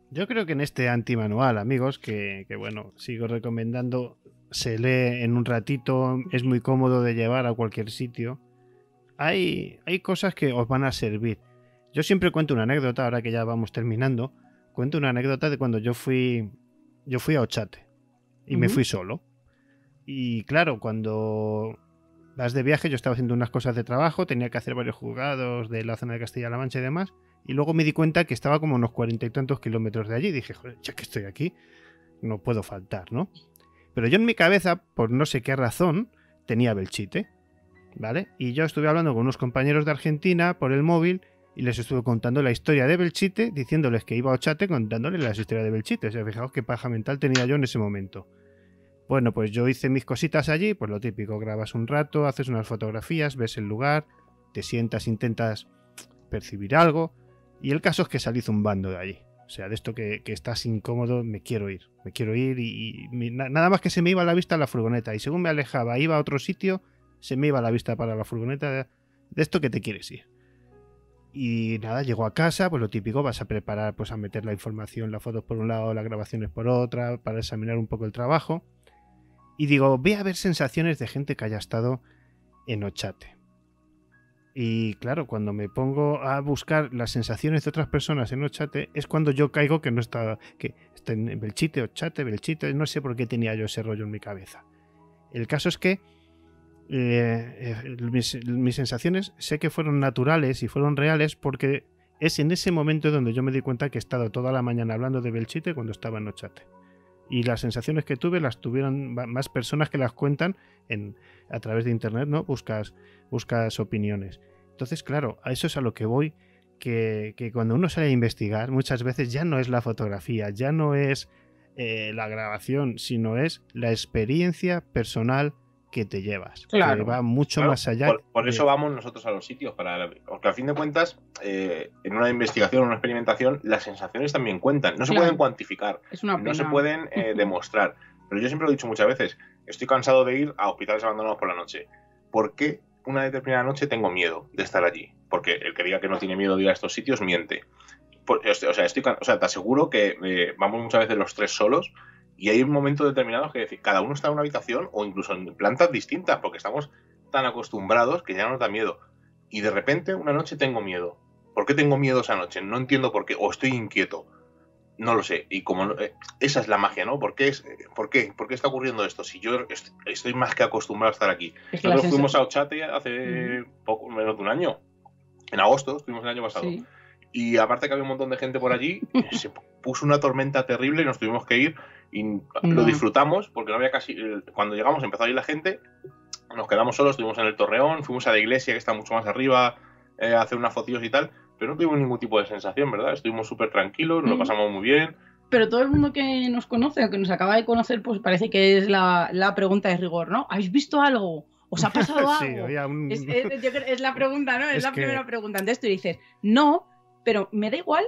Yo creo que en este antimanual, amigos, que, bueno, sigo recomendando, se lee en un ratito, es muy cómodo de llevar a cualquier sitio. Hay, hay cosas que os van a servir. Yo siempre cuento una anécdota, ahora que ya vamos terminando, cuento una anécdota de cuando yo fui, yo fui a Ochate y me fui solo. Y claro, cuando las de viaje, yo estaba haciendo unas cosas de trabajo, tenía que hacer varios jugados de la zona de Castilla-La Mancha y demás, y luego me di cuenta que estaba como unos cuarenta y tantos kilómetros de allí, dije, joder, ya que estoy aquí, no puedo faltar, ¿no? Pero yo en mi cabeza, por no sé qué razón, tenía Belchite, ¿vale? Y yo estuve hablando con unos compañeros de Argentina por el móvil y les estuve contando la historia de Belchite, diciéndoles que iba a Ochate contándoles la historia de Belchite. O sea, fijaos qué paja mental tenía yo en ese momento. Bueno, pues yo hice mis cositas allí, pues lo típico, grabas un rato, haces unas fotografías, ves el lugar, te sientas, intentas percibir algo, y el caso es que salí bando de allí. O sea, de esto que, que estás incómodo, me quiero ir, me quiero ir, y, nada más que se me iba a la vista la furgoneta, y según me alejaba, iba a otro sitio, se me iba la vista para la furgoneta, de, de esto que te quieres ir. Y nada, llego a casa, pues lo típico, vas a preparar, pues a meter la información, las fotos por un lado, las grabaciones por otra, para examinar un poco el trabajo y digo, ve a ver sensaciones de gente que haya estado en Ochate. Y claro, cuando me pongo a buscar las sensaciones de otras personas en Ochate, es cuando yo caigo que no estaba, que está en Belchite, Ochate, Belchite, no sé por qué tenía yo ese rollo en mi cabeza. El caso es que eh, eh, mis, mis, sensaciones sé que fueron naturales y fueron reales porque es en ese momento donde yo me di cuenta que he estado toda la mañana hablando de Belchite cuando estaba en Ochate y las sensaciones que tuve las tuvieron más personas que las cuentan en, a través de internet, ¿no? Buscas, buscas opiniones. Entonces, claro, a eso es a lo que voy, que, cuando uno sale a investigar, muchas veces ya no es la fotografía, ya no es eh, la grabación, sino es la experiencia personal que te llevas. Claro. va mucho más
allá. Por, eso vamos nosotros a los sitios, para porque a fin de cuentas, eh, en una investigación, una experimentación, las sensaciones también cuentan. No se pueden cuantificar, no se pueden eh, (laughs) demostrar. Pero yo siempre lo he dicho muchas veces, estoy cansado de ir a hospitales abandonados por la noche. ¿Por qué una determinada noche tengo miedo de estar allí? Porque el que diga que no tiene miedo de ir a estos sitios miente. o, sea, estoy, o te aseguro que eh, vamos muchas veces los tres solos y hay un momento determinado que decir, cada uno está en una habitación o incluso en plantas distintas, porque estamos tan acostumbrados que ya nos da miedo. Y de repente una noche tengo miedo. ¿Por qué tengo miedo esa noche? No entiendo por qué. O estoy inquieto. No lo sé. Y como eh, esa es la magia, ¿no? ¿Por qué, es, eh, ¿Por qué? ¿Por qué está ocurriendo esto? Si yo estoy más que acostumbrado a estar aquí. Nosotros fuimos a Ochate hace poco, menos de un año. En agosto, estuvimos el año pasado. Y aparte que había un montón de gente por allí, (laughs) se puso una tormenta terrible y nos tuvimos que ir y lo disfrutamos porque no había casi. Eh, cuando llegamos empezó a ir la gente, nos quedamos solos, estuvimos en el Torreón, fuimos a la iglesia que está mucho más arriba eh, a hacer unas fotos y tal, pero no tuvimos ningún tipo de sensación, ¿verdad? Estuvimos súper tranquilos, nos lo mm. pasamos muy bien.
Pero todo el mundo que nos conoce o que nos acaba de conocer, pues parece que es la, la pregunta de rigor, ¿no? ¿Habéis visto algo? ¿Os ha pasado (laughs) algo?
sí, había
un... es,
la pregunta, ¿no? Es, la primera pregunta. Entonces tú dices, no, pero me da igual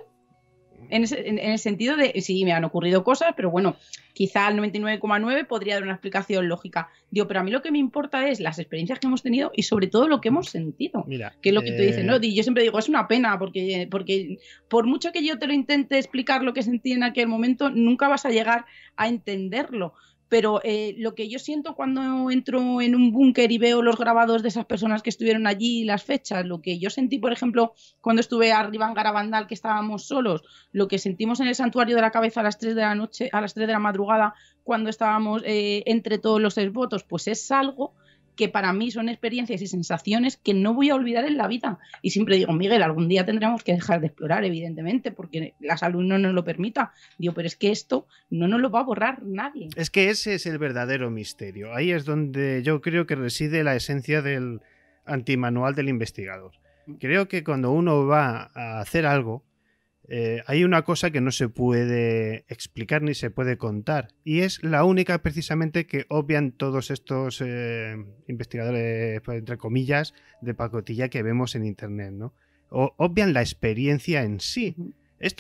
en, el sentido de, sí, me han ocurrido cosas, pero bueno, quizá el 99,9 podría dar una explicación lógica. Digo, pero a mí lo que me importa es las experiencias que hemos tenido y sobre todo lo que hemos sentido. Mira, que es lo que tú dices, ¿no? Eh, y yo siempre digo, es una pena, porque, porque por mucho que yo te lo intente explicar lo que sentí en aquel momento, nunca vas a llegar a entenderlo pero eh, lo que yo siento cuando entro en un búnker y veo los grabados de esas personas que estuvieron allí, y las fechas, lo que yo sentí, por ejemplo, cuando estuve arriba en Garabandal, que estábamos solos, lo que sentimos en el santuario de la cabeza a las 3 de la noche, a las 3 de la madrugada, cuando estábamos eh, entre todos los votos, pues es algo que para mí son experiencias y sensaciones que no voy a olvidar en la vida. Y siempre digo, Miguel, algún día tendremos que dejar de explorar, evidentemente, porque la salud no nos lo permita. Digo, pero es que esto no nos lo va a borrar nadie.
Es que ese es el verdadero misterio. Ahí es donde yo creo que reside la esencia del antimanual del investigador. Mm. Creo que cuando uno va a hacer algo, eh, hay una cosa que no se puede explicar ni se puede contar. Y es la única precisamente que obvian todos estos eh, investigadores, pues, entre comillas, de pacotilla que vemos en Internet, ¿no? O, obvian la experiencia en sí.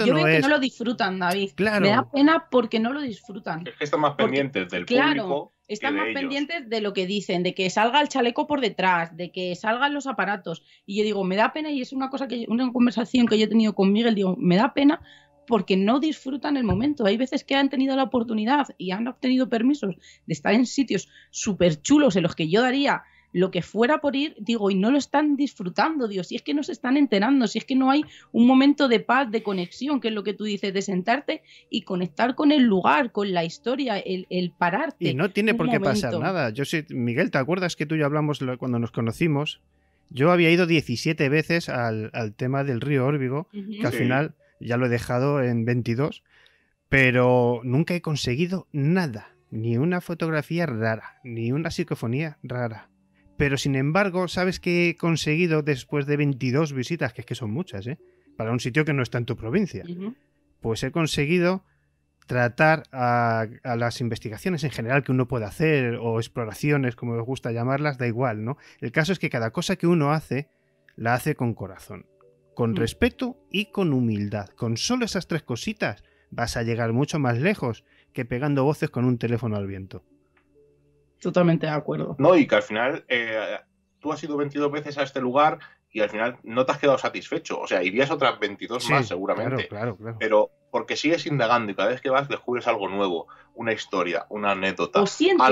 Yo no veo que no lo
disfrutan, David. Me da pena porque no lo disfrutan. Es
que están más pendientes del público. Claro,
están más pendientes de lo que dicen, de que salga el chaleco por detrás, de que salgan los aparatos. Y yo digo, me da pena, y es una cosa que una conversación que yo he tenido con Miguel, digo, me da pena porque no disfrutan el momento. Hay veces que han tenido la oportunidad y han obtenido permisos de estar en sitios súper chulos en los que yo daría lo que fuera por ir, digo, y no lo están disfrutando, Dios, si es que no se están enterando, si es que no hay un momento de paz, de conexión, que es lo que tú dices, de sentarte y conectar con el lugar, con la historia, el, pararte. Y no tiene por qué pasar nada.
Yo sé, Miguel, ¿te acuerdas que tú y yo hablamos cuando nos conocimos? Yo había ido 17 veces al, tema del río Órbigo, que al final ya lo he dejado en 22, pero nunca he conseguido nada, ni una fotografía rara, ni una psicofonía rara. Pero sin embargo, ¿sabes qué he conseguido después de 22 visitas? Que es que son muchas, ¿eh? Para un sitio que no está en tu provincia. Pues he conseguido tratar a, las investigaciones en general que uno puede hacer o exploraciones, como me gusta llamarlas, da igual, ¿no? El caso es que cada cosa que uno hace, la hace con corazón, con mm. respeto y con humildad. Con solo esas tres cositas vas a llegar mucho más lejos que pegando voces con un teléfono al viento. Totalmente de acuerdo.
No, y que al final eh, tú has ido 22 veces a este lugar y al final no te has quedado satisfecho. O sea, irías otras 22 más seguramente. Claro, claro, Pero porque sigues indagando y cada vez que vas descubres algo nuevo, una historia, una anécdota. O sientes,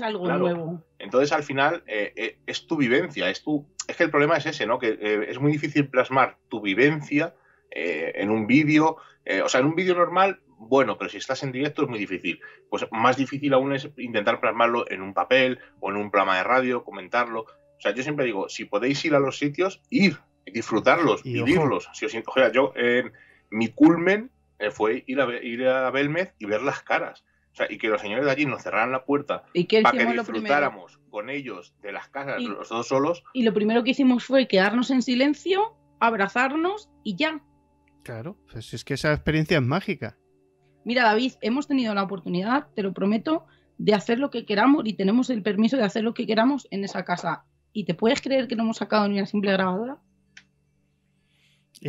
algo, nuevo.
Entonces al final eh, eh, es tu vivencia, es tu... Es que el problema es ese, ¿no? Que es muy difícil plasmar tu vivencia en un vídeo. o sea, en un vídeo normal bueno, pero si estás en directo es muy difícil. Pues más difícil aún es intentar plasmarlo en un papel o en un programa de radio, comentarlo. O sea, yo siempre digo, si podéis ir a los sitios, ir, disfrutarlos, vivirlos. o sea, yo, eh, mi culmen eh, fue ir a, ir a Belmez y ver las caras. O sea, y que los señores de allí nos cerraran la puerta ¿Y que para que disfrutáramos con ellos de las caras los dos solos.
Y lo primero que hicimos fue quedarnos en silencio, abrazarnos y ya.
Claro, pues es que esa experiencia es mágica
mira David, hemos tenido la oportunidad, te lo prometo, de hacer lo que queramos y tenemos el permiso de hacer lo que queramos en esa casa. ¿Y te puedes creer que no hemos sacado ni una simple grabadora?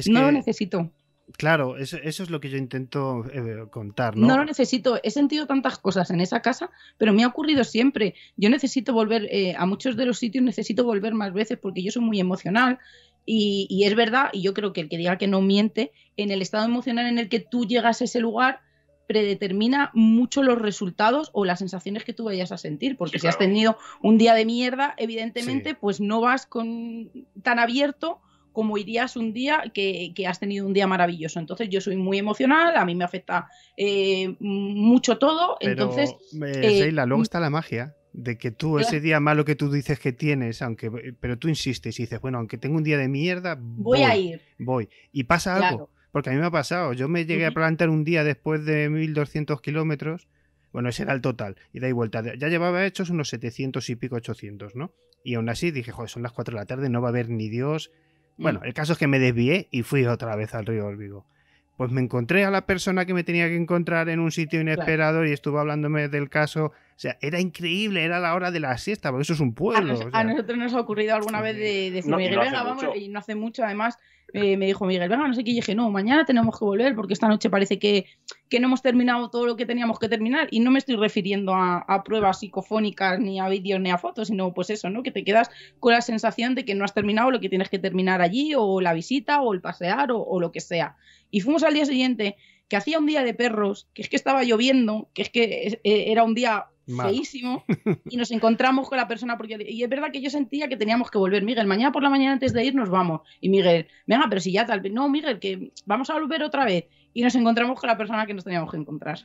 no lo necesito.
Claro, eso, es lo que yo intento eh, contar, ¿no? No lo
necesito. He sentido tantas cosas en esa casa, pero me ha ocurrido siempre. Yo necesito volver eh, a muchos de los sitios, necesito volver más veces porque yo soy muy emocional. Y, y, es verdad, y yo creo que el que diga que no miente, en el estado emocional en el que tú llegas a ese lugar, predetermina mucho los resultados o las sensaciones que tú vayas a sentir, porque si has tenido un día de mierda, evidentemente, pues no vas con tan abierto como irías un día que, has tenido un día maravilloso. Entonces yo soy muy emocional, a mí me afecta eh, mucho todo. entonces, eh, luego mm. está
la magia de que tú ese día malo que tú dices que tienes, aunque pero tú insistes y dices, bueno, aunque tengo un día de mierda, voy, a ir. Voy. Y pasa algo. Porque a mí me ha pasado, yo me llegué a plantar un día después de 1200 kilómetros, bueno, ese era el total, y da igual, vuelta. Ya llevaba hechos unos 700 y pico, 800, ¿no? Y aún así dije, joder, son las 4 de la tarde, no va a haber ni Dios. Mm. Bueno, el caso es que me desvié y fui otra vez al río Olvigo. Pues me encontré a la persona que me tenía que encontrar en un sitio inesperado y estuvo hablándome del caso o sea, era increíble, era la hora de la siesta, porque eso es un pueblo. A,
nosotros nos ha ocurrido alguna vez de, decir, Miguel, venga, vamos, y no hace mucho, además, eh, me dijo Miguel, venga, no sé qué, y dije, no, mañana tenemos que volver, porque esta noche parece que, que no hemos terminado todo lo que teníamos que terminar, y no me estoy refiriendo a, pruebas psicofónicas, ni a vídeos, ni a fotos, sino pues eso, ¿no? Que te quedas con la sensación de que no has terminado lo que tienes que terminar allí, o la visita, o el pasear, o, o lo que sea. Y fuimos al día siguiente que hacía un día de perros, que es que estaba lloviendo, que es que eh, era un día feísimo, (laughs) y nos encontramos con la persona, porque y es verdad que yo sentía que teníamos que volver, Miguel, mañana por la mañana antes de ir nos vamos, y Miguel, venga, pero si ya tal vez, no, Miguel, que vamos a volver otra vez, y nos encontramos con la persona que nos teníamos que encontrar.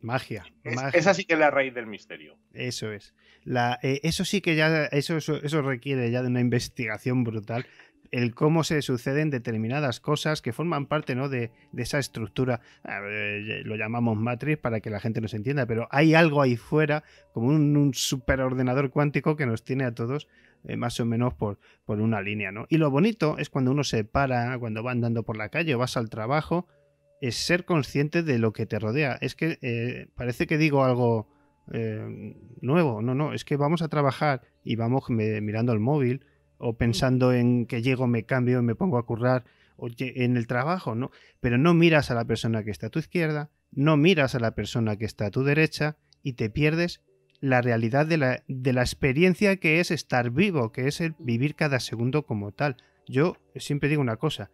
Magia,
es, Esa sí que es la raíz del misterio.
Eso es. La, eh, eso sí que ya, eso, eso, requiere ya de una investigación brutal el cómo se suceden determinadas cosas que forman parte ¿no? de, esa estructura, eh, lo llamamos matriz para que la gente nos entienda, pero hay algo ahí fuera, como un, superordenador cuántico que nos tiene a todos eh, más o menos por, por una línea. Y lo bonito es cuando uno se para, cuando va andando por la calle o vas al trabajo, es ser consciente de lo que te rodea. Es que eh, parece que digo algo... nuevo, no, no, es que vamos a trabajar y vamos mirando el móvil, o pensando en que llego, me cambio, me pongo a currar o en el trabajo, ¿no? Pero no miras a la persona que está a tu izquierda, no miras a la persona que está a tu derecha y te pierdes la realidad de la, de la experiencia que es estar vivo, que es el vivir cada segundo como tal. Yo siempre digo una cosa,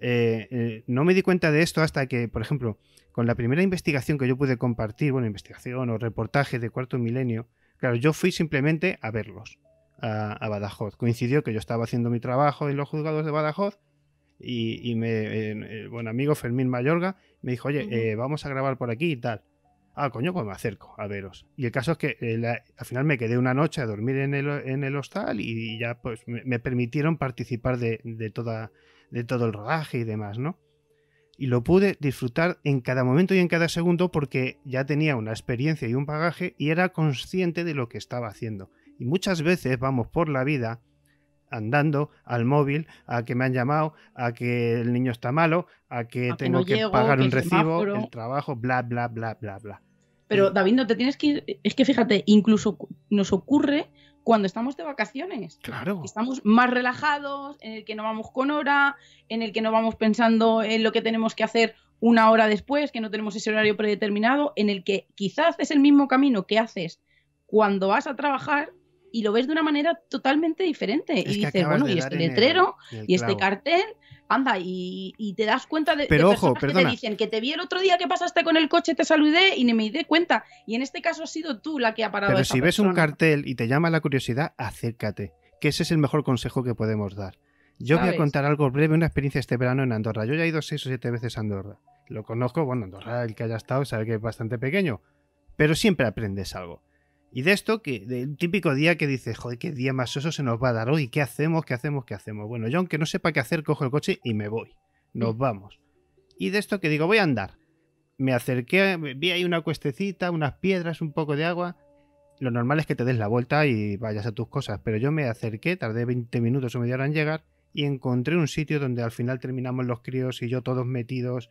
eh, eh, no me di cuenta de esto hasta que, por ejemplo, con la primera investigación que yo pude compartir, bueno, investigación o reportaje de Cuarto Milenio, claro, yo fui simplemente a verlos a, Badajoz. Coincidió que yo estaba haciendo mi trabajo en los juzgados de Badajoz y, y eh, buen amigo Fermín Mayorga me dijo, oye, eh, vamos a grabar por aquí y tal. Ah, coño, pues me acerco a veros. Y el caso es que eh, al final me quedé una noche a dormir en el, hostal y, ya pues me, permitieron participar de, toda, de todo el rodaje y demás, ¿no? y lo pude disfrutar en cada momento y en cada segundo porque ya tenía una experiencia y un bagaje y era consciente de lo que estaba haciendo. Y muchas veces vamos por la vida andando al móvil, a que me han llamado, a que el niño está malo, a que tengo que, pagar un recibo, el trabajo, bla, bla, bla, bla, bla.
Pero David, no te tienes que ir. Es que fíjate, incluso nos ocurre cuando estamos de vacaciones. Claro. Estamos más relajados, en el que no vamos con hora, en el que no vamos pensando en lo que tenemos que hacer una hora después, que no tenemos ese horario predeterminado, en el que quizás es el mismo camino que haces cuando vas a trabajar, y lo ves de una manera totalmente diferente. y dices, bueno, y este letrero y este cartel, anda, y, te das cuenta de, Pero ojo, personas que te dicen que te vi el otro día que pasaste con el coche, te saludé y ni me di cuenta. Y en este caso has sido tú la que ha parado. Pero si ves un
cartel y te llama la curiosidad, acércate, que ese es el mejor consejo que podemos dar. Yo voy a contar algo breve, una experiencia este verano en Andorra. Yo ya he ido seis o siete veces a Andorra. Lo conozco, bueno, Andorra, el que haya estado, sabe que es bastante pequeño. Pero siempre aprendes algo. Y de esto, que del típico día que dices, joder, qué día más eso se nos va a dar hoy, ¿qué hacemos? ¿Qué hacemos? ¿Qué hacemos? Bueno, yo aunque no sepa qué hacer, cojo el coche y me voy. Nos mm. vamos. Y de esto que digo, voy a andar. Me acerqué, vi ahí una cuestecita, unas piedras, un poco de agua. Lo normal es que te des la vuelta y vayas a tus cosas, pero yo me acerqué, tardé 20 minutos o media hora en llegar y encontré un sitio donde al final terminamos los críos y yo todos metidos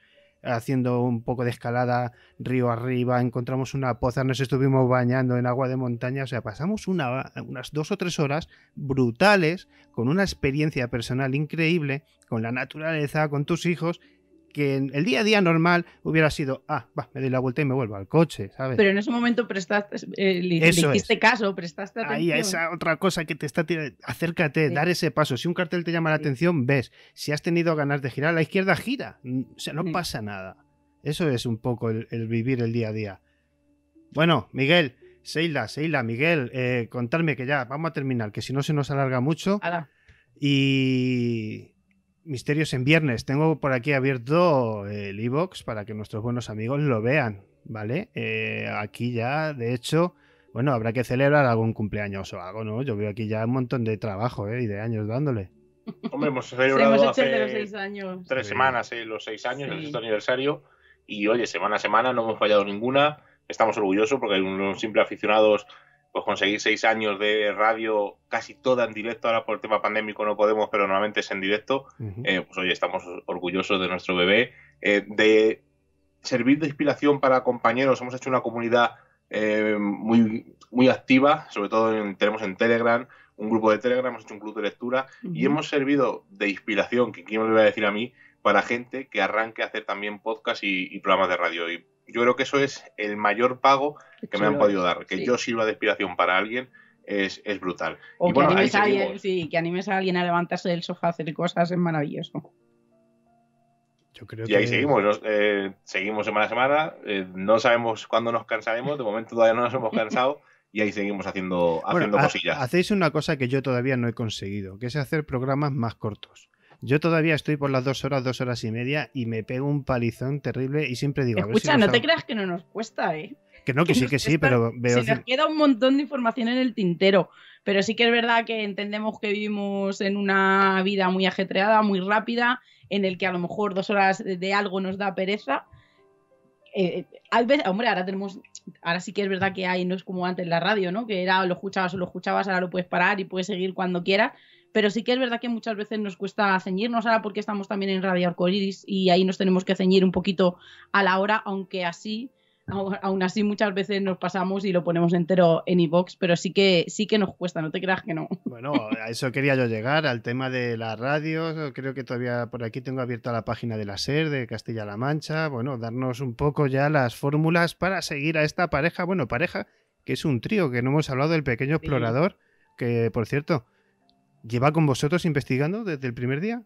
haciendo un poco de escalada río arriba, encontramos una poza, nos estuvimos bañando en agua de montaña, o sea, pasamos una, unas dos o tres horas brutales, con una experiencia personal increíble, con la naturaleza, con tus hijos, que en el día a día normal hubiera sido, ah, me doy la vuelta y me vuelvo al coche, ¿sabes? Pero en
ese momento prestaste, eh, caso, prestaste atención. Ahí, esa
otra cosa que te está acércate, dar ese paso. Si un cartel te llama la atención, ves. Si has tenido ganas de girar a la izquierda, gira. Mm, o sea, no pasa nada. Eso es un poco el, vivir el día a día. Bueno, Miguel, Seila, Seila, Miguel, eh, contarme que ya vamos a terminar, que si no se nos alarga mucho. Y Misterios en Viernes. Tengo por aquí abierto eh, el iBox para que nuestros buenos amigos lo vean, ¿vale? Eh, aquí ya, de hecho, bueno, habrá que celebrar algún cumpleaños o algo, ¿no? Yo veo aquí ya un montón de trabajo ¿eh? y de años dándole.
(laughs) Hombre, hemos celebrado tres semanas, los seis años, el sexto aniversario. Y oye, semana a semana no hemos fallado ninguna. Estamos orgullosos porque hay unos simples aficionados pues, conseguir seis años de radio casi toda en directo, ahora por el tema pandémico no podemos, pero normalmente es en directo, eh, pues hoy estamos orgullosos de nuestro bebé, eh, de servir de inspiración para compañeros, hemos hecho una comunidad eh, muy, muy activa, sobre todo tenemos en Telegram, un grupo de Telegram, hemos hecho un club de lectura y hemos servido de inspiración, que quién me lo iba a decir a mí, para gente que arranque a hacer también podcast y, y programas de radio. Y yo creo que eso es el mayor pago que me han podido dar. Que yo sirva de inspiración para alguien es, brutal. O que, animes a alguien,
sí, que animes a alguien a levantarse del sofá a hacer cosas es maravilloso.
creo y ahí seguimos, eh, seguimos semana a semana. Eh, no sabemos cuándo nos cansaremos, de momento todavía no nos hemos cansado. (laughs) y ahí seguimos haciendo, haciendo cosillas.
hacéis una cosa que yo todavía no he conseguido, que es hacer programas más cortos. Yo todavía estoy por las dos horas, dos horas y media y me pego un palizón terrible y siempre digo... Escucha, no te
creas que no nos cuesta, ¿eh?
Que no, que, sí, (laughs) que sí, pero veo... Se nos
queda un montón de información en el tintero, pero sí que es verdad que entendemos que vivimos en una vida muy ajetreada, muy rápida, en el que a lo mejor dos horas de algo nos da pereza. Eh, eh, hombre, ahora tenemos, ahora sí que es verdad que hay, no es como antes la radio, ¿no? Que era lo escuchabas o lo escuchabas, ahora lo puedes parar y puedes seguir cuando quieras, pero sí que es verdad que muchas veces nos cuesta ceñirnos ahora porque estamos también en Radio Arcoiris y ahí nos tenemos que ceñir un poquito a la hora, aunque así aún así muchas veces nos pasamos y lo ponemos entero en iBox, pero sí que sí que nos cuesta, no te creas que no.
Bueno, a eso quería yo llegar, al tema de la radio. creo que todavía por aquí tengo abierta la página de la SER de Castilla-La Mancha, bueno, darnos un poco ya las fórmulas para seguir a esta pareja, bueno, pareja que es un trío, que no hemos hablado del pequeño explorador, que por cierto, lleva con vosotros investigando desde el primer día?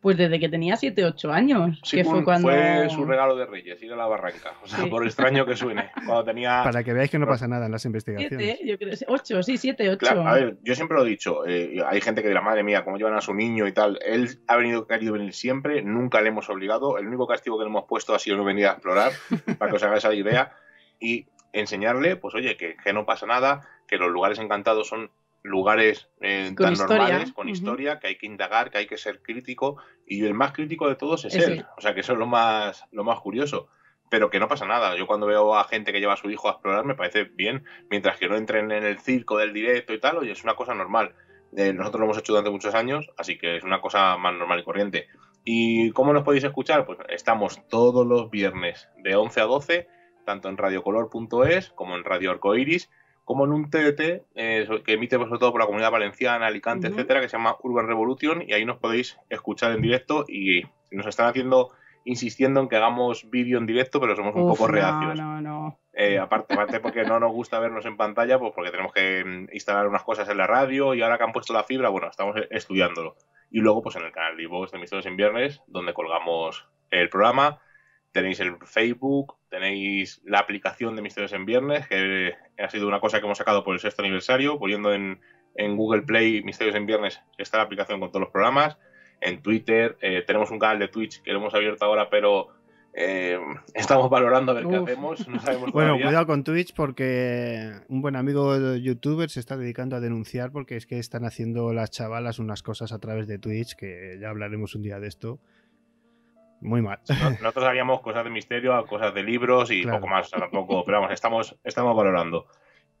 Pues desde que tenía 7, 8
años. que fue, cuando... fue su
regalo de Reyes, ir a la barranca. O sea, por extraño que suene. (laughs) tenía...
Para que veáis que no pasa
nada en las investigaciones.
7, yo 8, sí, 7, 8. a ver,
yo siempre lo he dicho. Eh, hay gente que dirá, madre mía, cómo llevan a su niño y tal. Él ha venido, querido venir siempre, nunca le hemos obligado. El único castigo que le hemos puesto ha sido no venir a explorar, (laughs) para que os hagáis esa idea. Y enseñarle, pues oye, que, que no pasa nada, que los lugares encantados son lugares eh, tan normales, con historia, que hay que indagar, que hay que ser crítico, y el más crítico de todos es, él. O sea, que eso es lo más, lo más curioso. Pero que no pasa nada. Yo cuando veo a gente que lleva a su hijo a explorar me parece bien, mientras que no entren en el circo del directo y tal, oye, es una cosa normal. Eh, nosotros lo hemos hecho durante muchos años, así que es una cosa más normal y corriente. ¿Y cómo nos podéis escuchar? Pues estamos todos los viernes de 11 a 12, tanto en radiocolor.es como en Radio Arcoiris como en un TDT eh, que emite pues, sobre todo por la comunidad valenciana, Alicante, etcétera, que se llama Urban Revolution y ahí nos podéis escuchar en directo y nos están haciendo insistiendo en que hagamos vídeo en directo, pero somos un poco reacios.
No, no, no.
Eh, aparte, porque no nos gusta vernos en pantalla, pues porque tenemos que mm, instalar unas cosas en la radio y ahora que han puesto la fibra, bueno, estamos e, estudiándolo. Y luego, pues en el canal de Vox de Misterios en Viernes, donde colgamos el programa, tenéis el Facebook, tenéis la aplicación de Misterios en Viernes, que eh, ha sido una cosa que hemos sacado por el sexto aniversario, poniendo en, en Google Play Misterios en Viernes está la aplicación con todos los programas. En Twitter, eh, tenemos un canal de Twitch que lo hemos abierto ahora, pero eh, estamos valorando a ver qué hacemos. No (laughs) sabemos bueno, cuidado
con Twitch porque un buen amigo youtuber se está dedicando a denunciar porque es que están haciendo las chavalas unas cosas a través de Twitch, que ya hablaremos un día de esto
muy mal. Nosotros haríamos cosas de misterio, cosas de libros y poco más, tampoco, pero vamos, estamos, estamos valorando.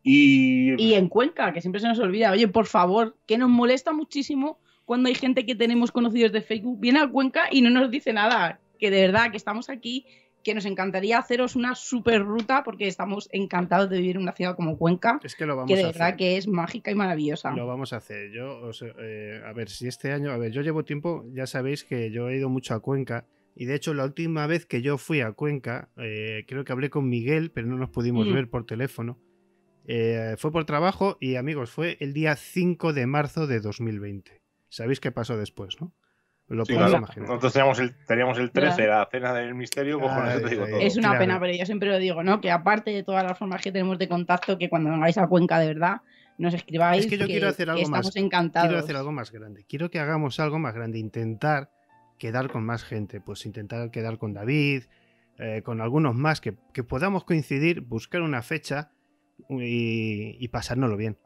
Y...
y en Cuenca, que siempre se nos olvida, oye, por favor, que nos molesta muchísimo cuando hay gente que tenemos conocidos de Facebook, viene a Cuenca y no nos dice nada, que de verdad, que estamos aquí, que nos encantaría haceros una super ruta porque estamos encantados de vivir en una ciudad como Cuenca. Es que lo vamos de verdad que es mágica y maravillosa. Lo
vamos a hacer. Yo, eh, a ver, si este año, a ver, yo llevo tiempo, ya sabéis que yo he ido mucho a Cuenca y de hecho, la última vez que yo fui a Cuenca, eh, creo que hablé con Miguel, pero no nos pudimos mm. ver por teléfono. Eh, fue por trabajo y amigos, fue el día 5 de marzo de 2020. Sabéis qué pasó después, ¿no? Lo puedo imaginar. Nosotros teníamos
el, teníamos 13, la cena del misterio, Es una pena, pero
yo siempre lo digo, ¿no? Que aparte de todas las formas que tenemos de contacto, que cuando vengáis a Cuenca de verdad, nos escribáis. Es que yo quiero hacer algo más. Estamos encantados. Quiero hacer
algo más grande. Quiero que hagamos algo más grande. Intentar quedar con más gente, pues intentar quedar con David, eh, con algunos más que, podamos coincidir, buscar una fecha y, y pasárnoslo bien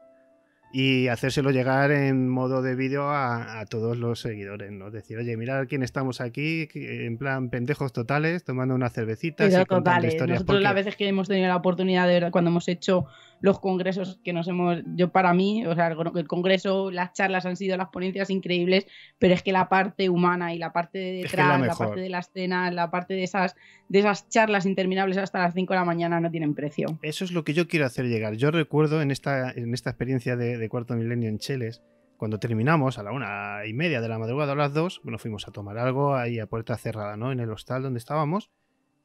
y hacérselo llegar en modo de vídeo a, todos los seguidores, ¿no? Decir, oye, mirad quién estamos aquí, en plan pendejos totales, tomando una cervecita. y totales. Historias Nosotros las
veces que hemos tenido la oportunidad, de verdad, cuando hemos hecho los congresos que nos hemos, yo para mí, o sea, el congreso, las charlas han sido las ponencias increíbles, pero es que la parte humana y la parte de detrás, la, parte de la escena, la parte de esas de esas charlas interminables hasta las 5 de la mañana no tienen precio.
Eso es lo que yo quiero hacer llegar. Yo recuerdo en esta, en esta experiencia de, cuarto milenio en Cheles, cuando terminamos a la una y media de la madrugada a las dos, bueno, fuimos a tomar algo ahí a puerta cerrada, ¿no? En el hostal donde estábamos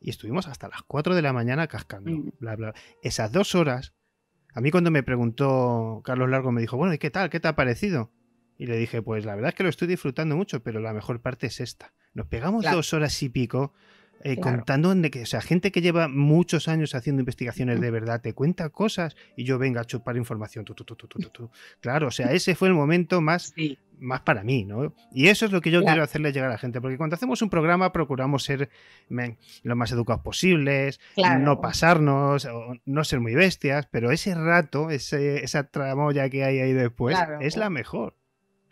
y estuvimos hasta las 4 de la mañana cascando, mm. bla, bla. Esas dos horas, a mí cuando me preguntó Carlos Largo me dijo, bueno, ¿y qué tal? ¿Qué te ha parecido? Y le dije, pues la verdad es que lo estoy disfrutando mucho, pero la mejor parte es esta. Nos pegamos dos horas y pico eh, contando de que, o sea, gente que lleva muchos años haciendo investigaciones de verdad te cuenta cosas y yo venga a chupar información. claro, o sea, ese fue el momento más, más para mí, ¿no? Y eso es lo que yo quiero hacerle llegar a la gente, porque cuando hacemos un programa procuramos ser lo más educados posibles, no pasarnos, no ser muy bestias, pero ese rato, ese, esa tramoya que hay ahí después, es la mejor.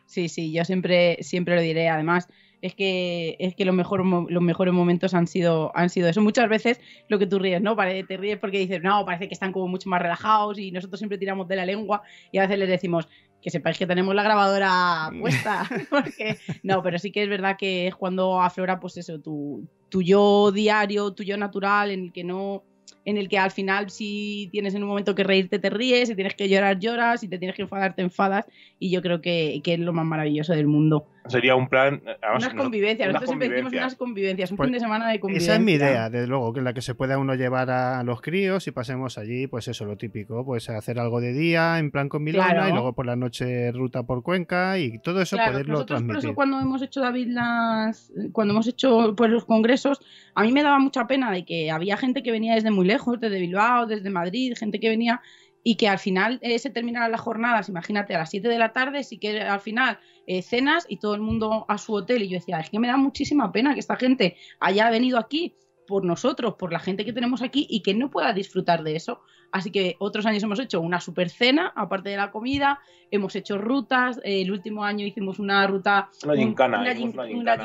Sí, sí, yo siempre, siempre lo diré, además es que, es que lo mejor, los mejores momentos han sido, han sido eso. Muchas veces lo que tú ríes, ¿no? Te ríes porque dices, no, parece que están como mucho más relajados y nosotros siempre tiramos de la lengua y a veces les decimos, que sepáis que tenemos la grabadora mm. puesta. (laughs) Porque, no, pero sí que es verdad que es cuando aflora, pues eso, tu, tu yo diario, tu yo natural, en el que no en el que al final si tienes en un momento que reírte, te ríes, si tienes que llorar, lloras, si te tienes que enfadar, te enfadas, y yo creo
que, que es lo más maravilloso del
mundo. Sería un plan... Eh, una unas convivencias, nosotros siempre unas
convivencias, un plan pues fin de semana de convivencia. Esa es mi idea,
desde luego, que la que se pueda uno llevar a, los críos y pasemos allí, pues eso, lo típico, pues hacer algo de día, en plan con Milana, y luego por la noche ruta por Cuenca, y todo eso poderlo transmitir. Por eso
cuando hemos hecho, David, las... cuando hemos hecho pues, los congresos, a mí me daba mucha pena de que había gente que venía desde muy desde Bilbao, desde Madrid, gente que venía y que al final eh, se terminaran las jornadas, imagínate, a las 7 de la tarde, si que al final eh, cenas y todo el mundo a su hotel. Y yo decía, es que me da muchísima pena que esta gente haya venido aquí por nosotros, por la gente que tenemos aquí y que no pueda disfrutar de eso. Así que otros años hemos hecho una super cena, aparte de la comida, hemos hecho rutas, eh, el último año hicimos una ruta, una gincana,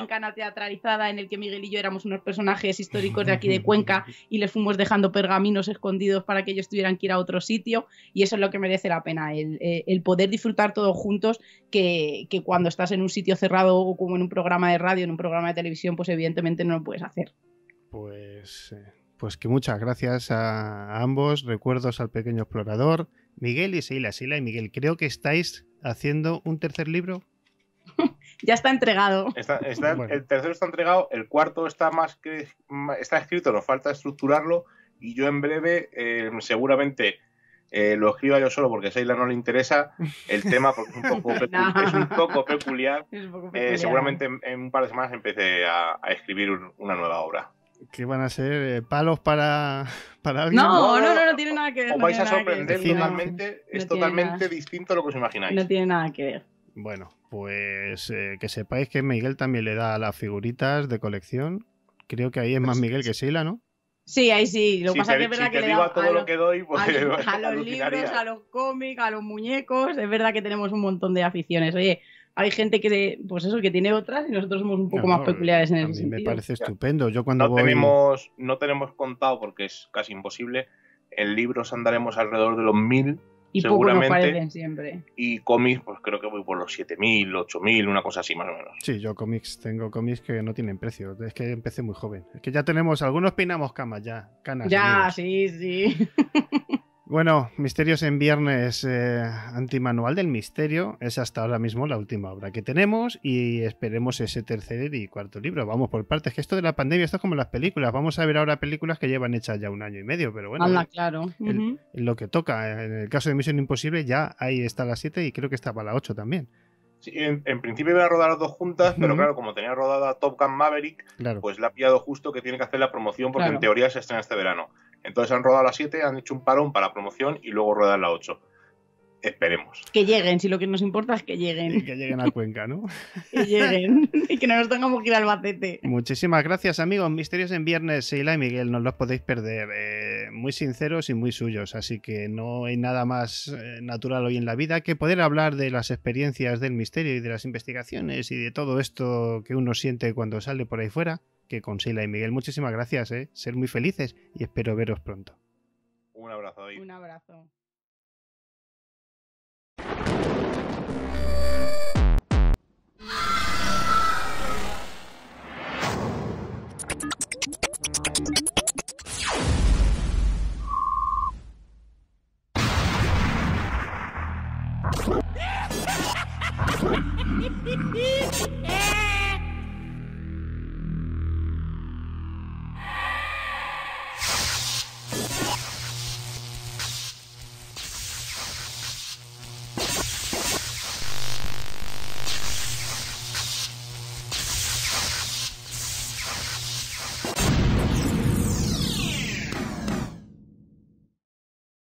una, teatralizada en el que Miguel y yo éramos unos personajes históricos de aquí de (laughs) Cuenca y les fuimos dejando pergaminos escondidos para que ellos tuvieran que ir a otro sitio y eso es lo que merece la pena, eh, el, poder disfrutar todos juntos que, que cuando estás en un sitio cerrado o como en un programa de radio, en un programa de televisión, pues evidentemente no lo puedes hacer.
Pues, eh, pues que muchas gracias a, ambos. Recuerdos al pequeño explorador. Miguel y Seila. Seila y Miguel, creo que estáis haciendo un tercer libro.
(laughs) ya está entregado.
El tercero está entregado, el cuarto está más que está escrito, nos falta estructurarlo y yo en breve eh, seguramente eh, lo escriba yo solo porque a Seila no le interesa el tema (laughs) es un poco, peculiar. seguramente en, un par de semanas empecé a, escribir una nueva obra
que van a ser eh, palos para, (laughs) para alguien. No, no, no, no
tiene
nada que ver. vais a sorprender totalmente, es totalmente distinto
a lo que os imagináis. No tiene
nada que ver.
Bueno, pues eh, que sepáis que Miguel también le da las figuritas de colección. Creo que ahí es más pues Miguel que Sheila, ¿no?
Sí, ahí sí. Lo que pasa es que es verdad que a doy, a los libros, a los cómics, a los muñecos. Es verdad que tenemos un montón de aficiones. Oye, hay gente que, pues eso, que tiene otras y nosotros somos un poco más peculiares en ese sentido. Me
parece estupendo. Yo cuando no
tenemos no tenemos contado porque es casi imposible. En libros andaremos alrededor de los mil. Y seguramente, poco nos siempre. Y cómics, pues creo que voy por los 7.000, 8.000, una cosa así más o menos.
Sí, yo cómics, tengo cómics que no tienen precio. Es que empecé muy joven. Es que ya tenemos, algunos peinamos camas ya, canas. Ya,
sí, sí. (laughs)
Bueno, Misterios en Viernes eh, Antimanual del Misterio es hasta ahora mismo la última obra que tenemos y esperemos ese tercer y cuarto libro. Vamos por partes, que esto de la pandemia, esto es como las películas. Vamos a ver ahora películas que llevan hechas ya un año y medio, pero bueno. claro. Lo que toca. En el caso de Misión Imposible ya ahí está la 7 y creo que estaba la 8 también.
Sí, en, principio iba a rodar las dos juntas, pero claro, como tenía rodada Top Gun Maverick, pues la ha pillado justo que tiene que hacer la promoción porque en teoría se estrena este verano. Entonces han rodado la 7, han hecho un parón para la promoción y luego ruedan la 8. Esperemos.
Que lleguen, si lo que nos importa es que lleguen. que lleguen
a Cuenca, ¿no?
que (laughs) lleguen. y que no nos tengamos que ir al Bacete.
Muchísimas gracias, amigos. Misterios en viernes, Sheila y Miguel, no los podéis perder. Eh, muy sinceros y muy suyos. Así que no hay nada más eh, natural hoy en la vida que poder hablar de las experiencias del misterio y de las investigaciones y de todo esto que uno siente cuando sale por ahí fuera que con y Miguel. Muchísimas gracias, ¿eh? ser muy felices y espero veros pronto.
Un abrazo, Un abrazo.
(laughs)